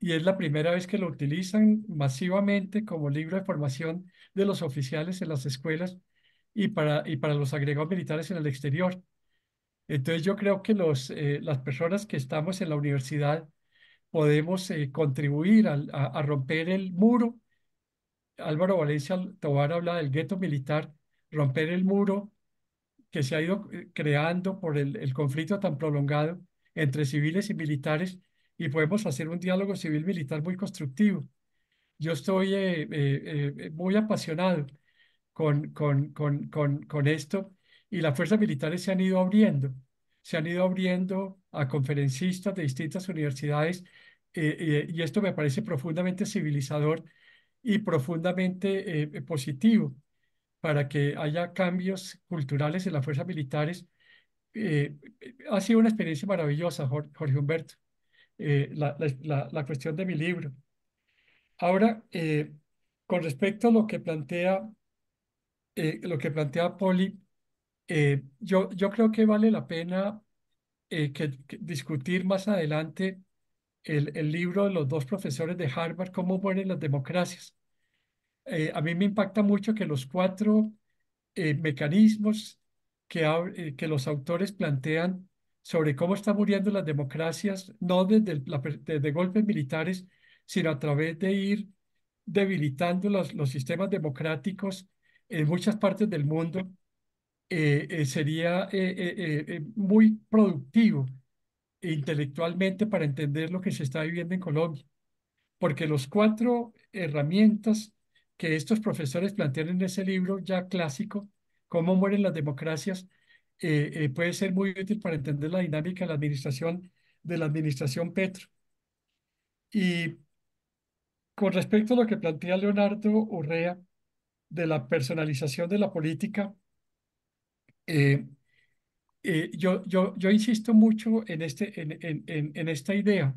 y es la primera vez que lo utilizan masivamente como libro de formación de los oficiales en las escuelas y para, y para los agregados militares en el exterior. Entonces yo creo que los, eh, las personas que estamos en la universidad podemos eh, contribuir a, romper el muro. Álvaro Valencia Tobar habla del gueto militar, romper el muro que se ha ido eh, creando por el, el conflicto tan prolongado entre civiles y militares y podemos hacer un diálogo civil-militar muy constructivo. Yo estoy eh, eh, muy apasionado con, con, con, con, con esto y las fuerzas militares se han ido abriendo, se han ido abriendo a conferencistas de distintas universidades y esto me parece profundamente civilizador y profundamente positivo para que haya cambios culturales en las fuerzas militares. Eh, ha sido una experiencia maravillosa, Jorge Humberto, eh, la, la, cuestión de mi libro. Ahora, eh, con respecto a lo que plantea, lo que plantea Poli, yo, yo creo que vale la pena que discutir más adelante el, el libro de los dos profesores de Harvard, Cómo mueren las democracias eh, a mí me impacta mucho que los cuatro eh, mecanismos que, eh, que los autores plantean sobre cómo están muriendo las democracias, no desde, golpes militares, sino a través de ir debilitando los, los sistemas democráticos en muchas partes del mundo, sería muy productivo intelectualmente para entender lo que se está viviendo en Colombia, porque los cuatro herramientas que estos profesores plantean en ese libro ya clásico, Cómo mueren las democracias, eh, eh, puede ser muy útil para entender la dinámica de la administración, de la administración Petro. Y con respecto a lo que plantea Leonardo Urrea de la personalización de la política, eh, yo, yo, yo insisto mucho en, este, en, en, esta idea.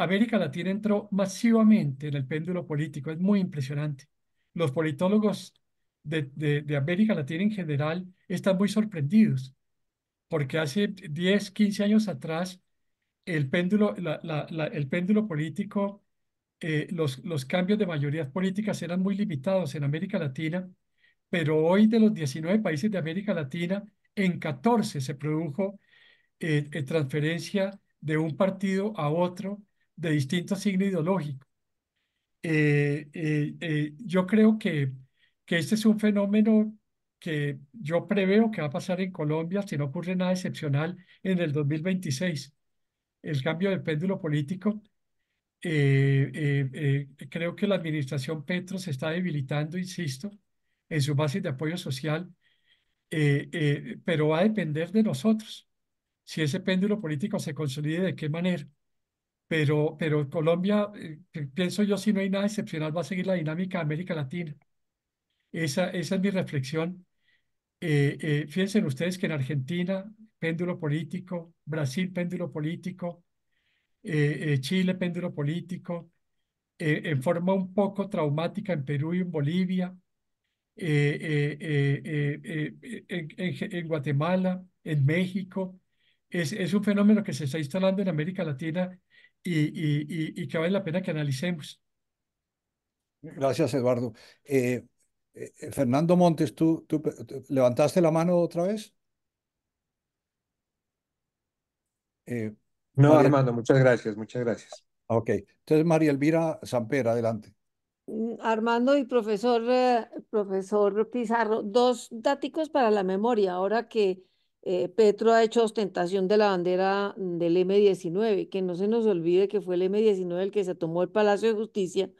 América Latina entró masivamente en el péndulo político, es muy impresionante. Los politólogos de, América Latina en general están muy sorprendidos, porque hace 10, 15 años atrás, el péndulo, el péndulo político, eh, los, los cambios de mayorías políticas eran muy limitados en América Latina, pero hoy de los 19 países de América Latina, en 14 se produjo eh, eh, transferencia de un partido a otro de distinto signo ideológico. Eh, eh, eh, yo creo que, que este es un fenómeno que yo preveo que va a pasar en Colombia si no ocurre nada excepcional en el 2026. El cambio del péndulo político. creo que la administración Petro se está debilitando, insisto, en su base de apoyo social, pero va a depender de nosotros si ese péndulo político se consolide de qué manera pero, pero Colombia, eh, pienso yo, si no hay nada excepcional, va a seguir la dinámica de América Latina. Esa, esa es mi reflexión. Eh, eh, fíjense ustedes que en Argentina, péndulo político, Brasil, péndulo político, Chile, péndulo político, en forma un poco traumática en Perú y en Bolivia, en, en Guatemala, en México. Es, es, un fenómeno que se está instalando en América Latina y, y, que vale la pena que analicemos. Gracias, Eduardo. Eh, eh, Fernando Montes, ¿tú, ¿tú, levantaste la mano otra vez? Eh, no, Armando, muchas gracias, muchas gracias. Ok, entonces María Elvira Samper, adelante. Mm, Armando y profesor, profesor Pizarro, dos dáticos para la memoria, ahora que eh, Petro ha hecho ostentación de la bandera del M19, que no se nos olvide que fue el M19 el que se tomó el Palacio de Justicia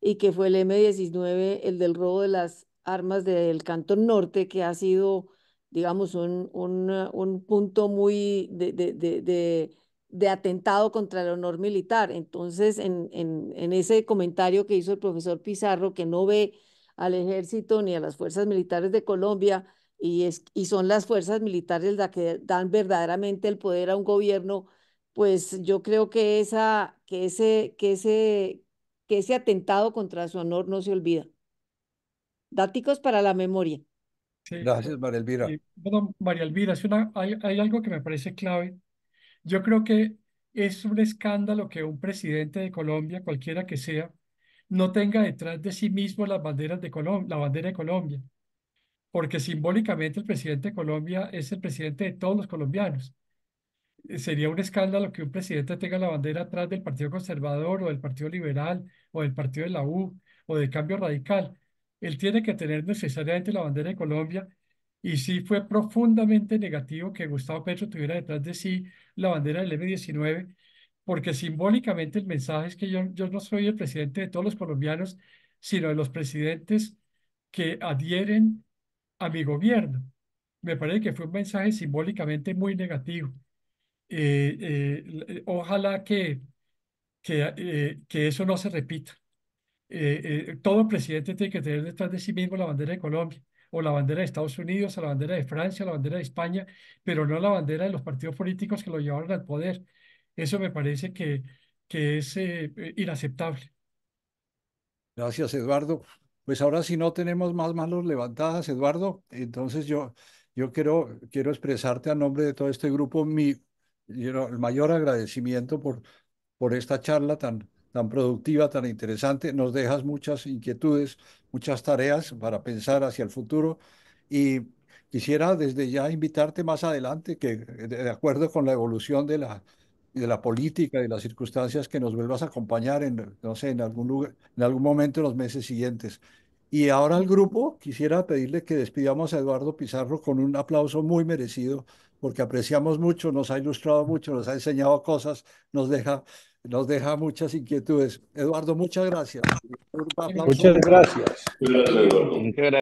y que fue el M19 el del robo de las armas del Cantón Norte, que ha sido, digamos, un, eh, punto muy de, atentado contra el honor militar. Entonces, en ese comentario que hizo el profesor Pizarro, que no ve al ejército ni a las fuerzas militares de Colombia, y, es, y son las fuerzas militares las que dan verdaderamente el poder a un gobierno, pues yo creo que, esa, que, ese, que, ese, que ese atentado contra su honor no se olvida. Dáticos para la memoria. Gracias, María Elvira. bueno, María Elvira, una, hay, algo que me parece clave. Yo creo que es un escándalo que un presidente de Colombia, cualquiera que sea, no tenga detrás de sí mismo las banderas de la bandera de Colombia porque simbólicamente el presidente de Colombia es el presidente de todos los colombianos. Eh, sería un escándalo que un presidente tenga la bandera atrás del Partido Conservador o del Partido Liberal o del Partido de la U o del Cambio Radical. Él tiene que tener necesariamente la bandera de Colombia y sí fue profundamente negativo que Gustavo Petro tuviera detrás de sí la bandera del M19, porque simbólicamente el mensaje es que yo, yo no soy el presidente de todos los colombianos, sino de los presidentes que adhieren a mi gobierno. Me parece que fue un mensaje simbólicamente muy negativo. Eh, eh, ojalá que, que, eh, que, eso no se repita. todo presidente tiene que tener detrás de sí mismo la bandera de Colombia o la bandera de Estados Unidos, o la bandera de Francia, la bandera de España, pero no la bandera de los partidos políticos que lo llevaron al poder. Eso me parece que, que es inaceptable. Gracias, Eduardo. Pues ahora si no tenemos más manos levantadas, Eduardo, entonces yo, yo quiero, quiero expresarte a nombre de todo este grupo mi, el mayor agradecimiento por, por esta charla tan, tan productiva, tan interesante. Nos dejas muchas inquietudes, muchas tareas para pensar hacia el futuro y quisiera desde ya invitarte más adelante que de acuerdo con la evolución de la de la política y las circunstancias que nos vuelvas a acompañar en, no sé, en algún lugar, en algún momento en los meses siguientes. Y ahora al grupo quisiera pedirle que despidamos a Eduardo Pizarro con un aplauso muy merecido, porque apreciamos mucho, nos ha ilustrado mucho, nos ha enseñado cosas, nos deja, nos deja muchas inquietudes. Eduardo, muchas gracias. Muchas gracias. Muchas gracias.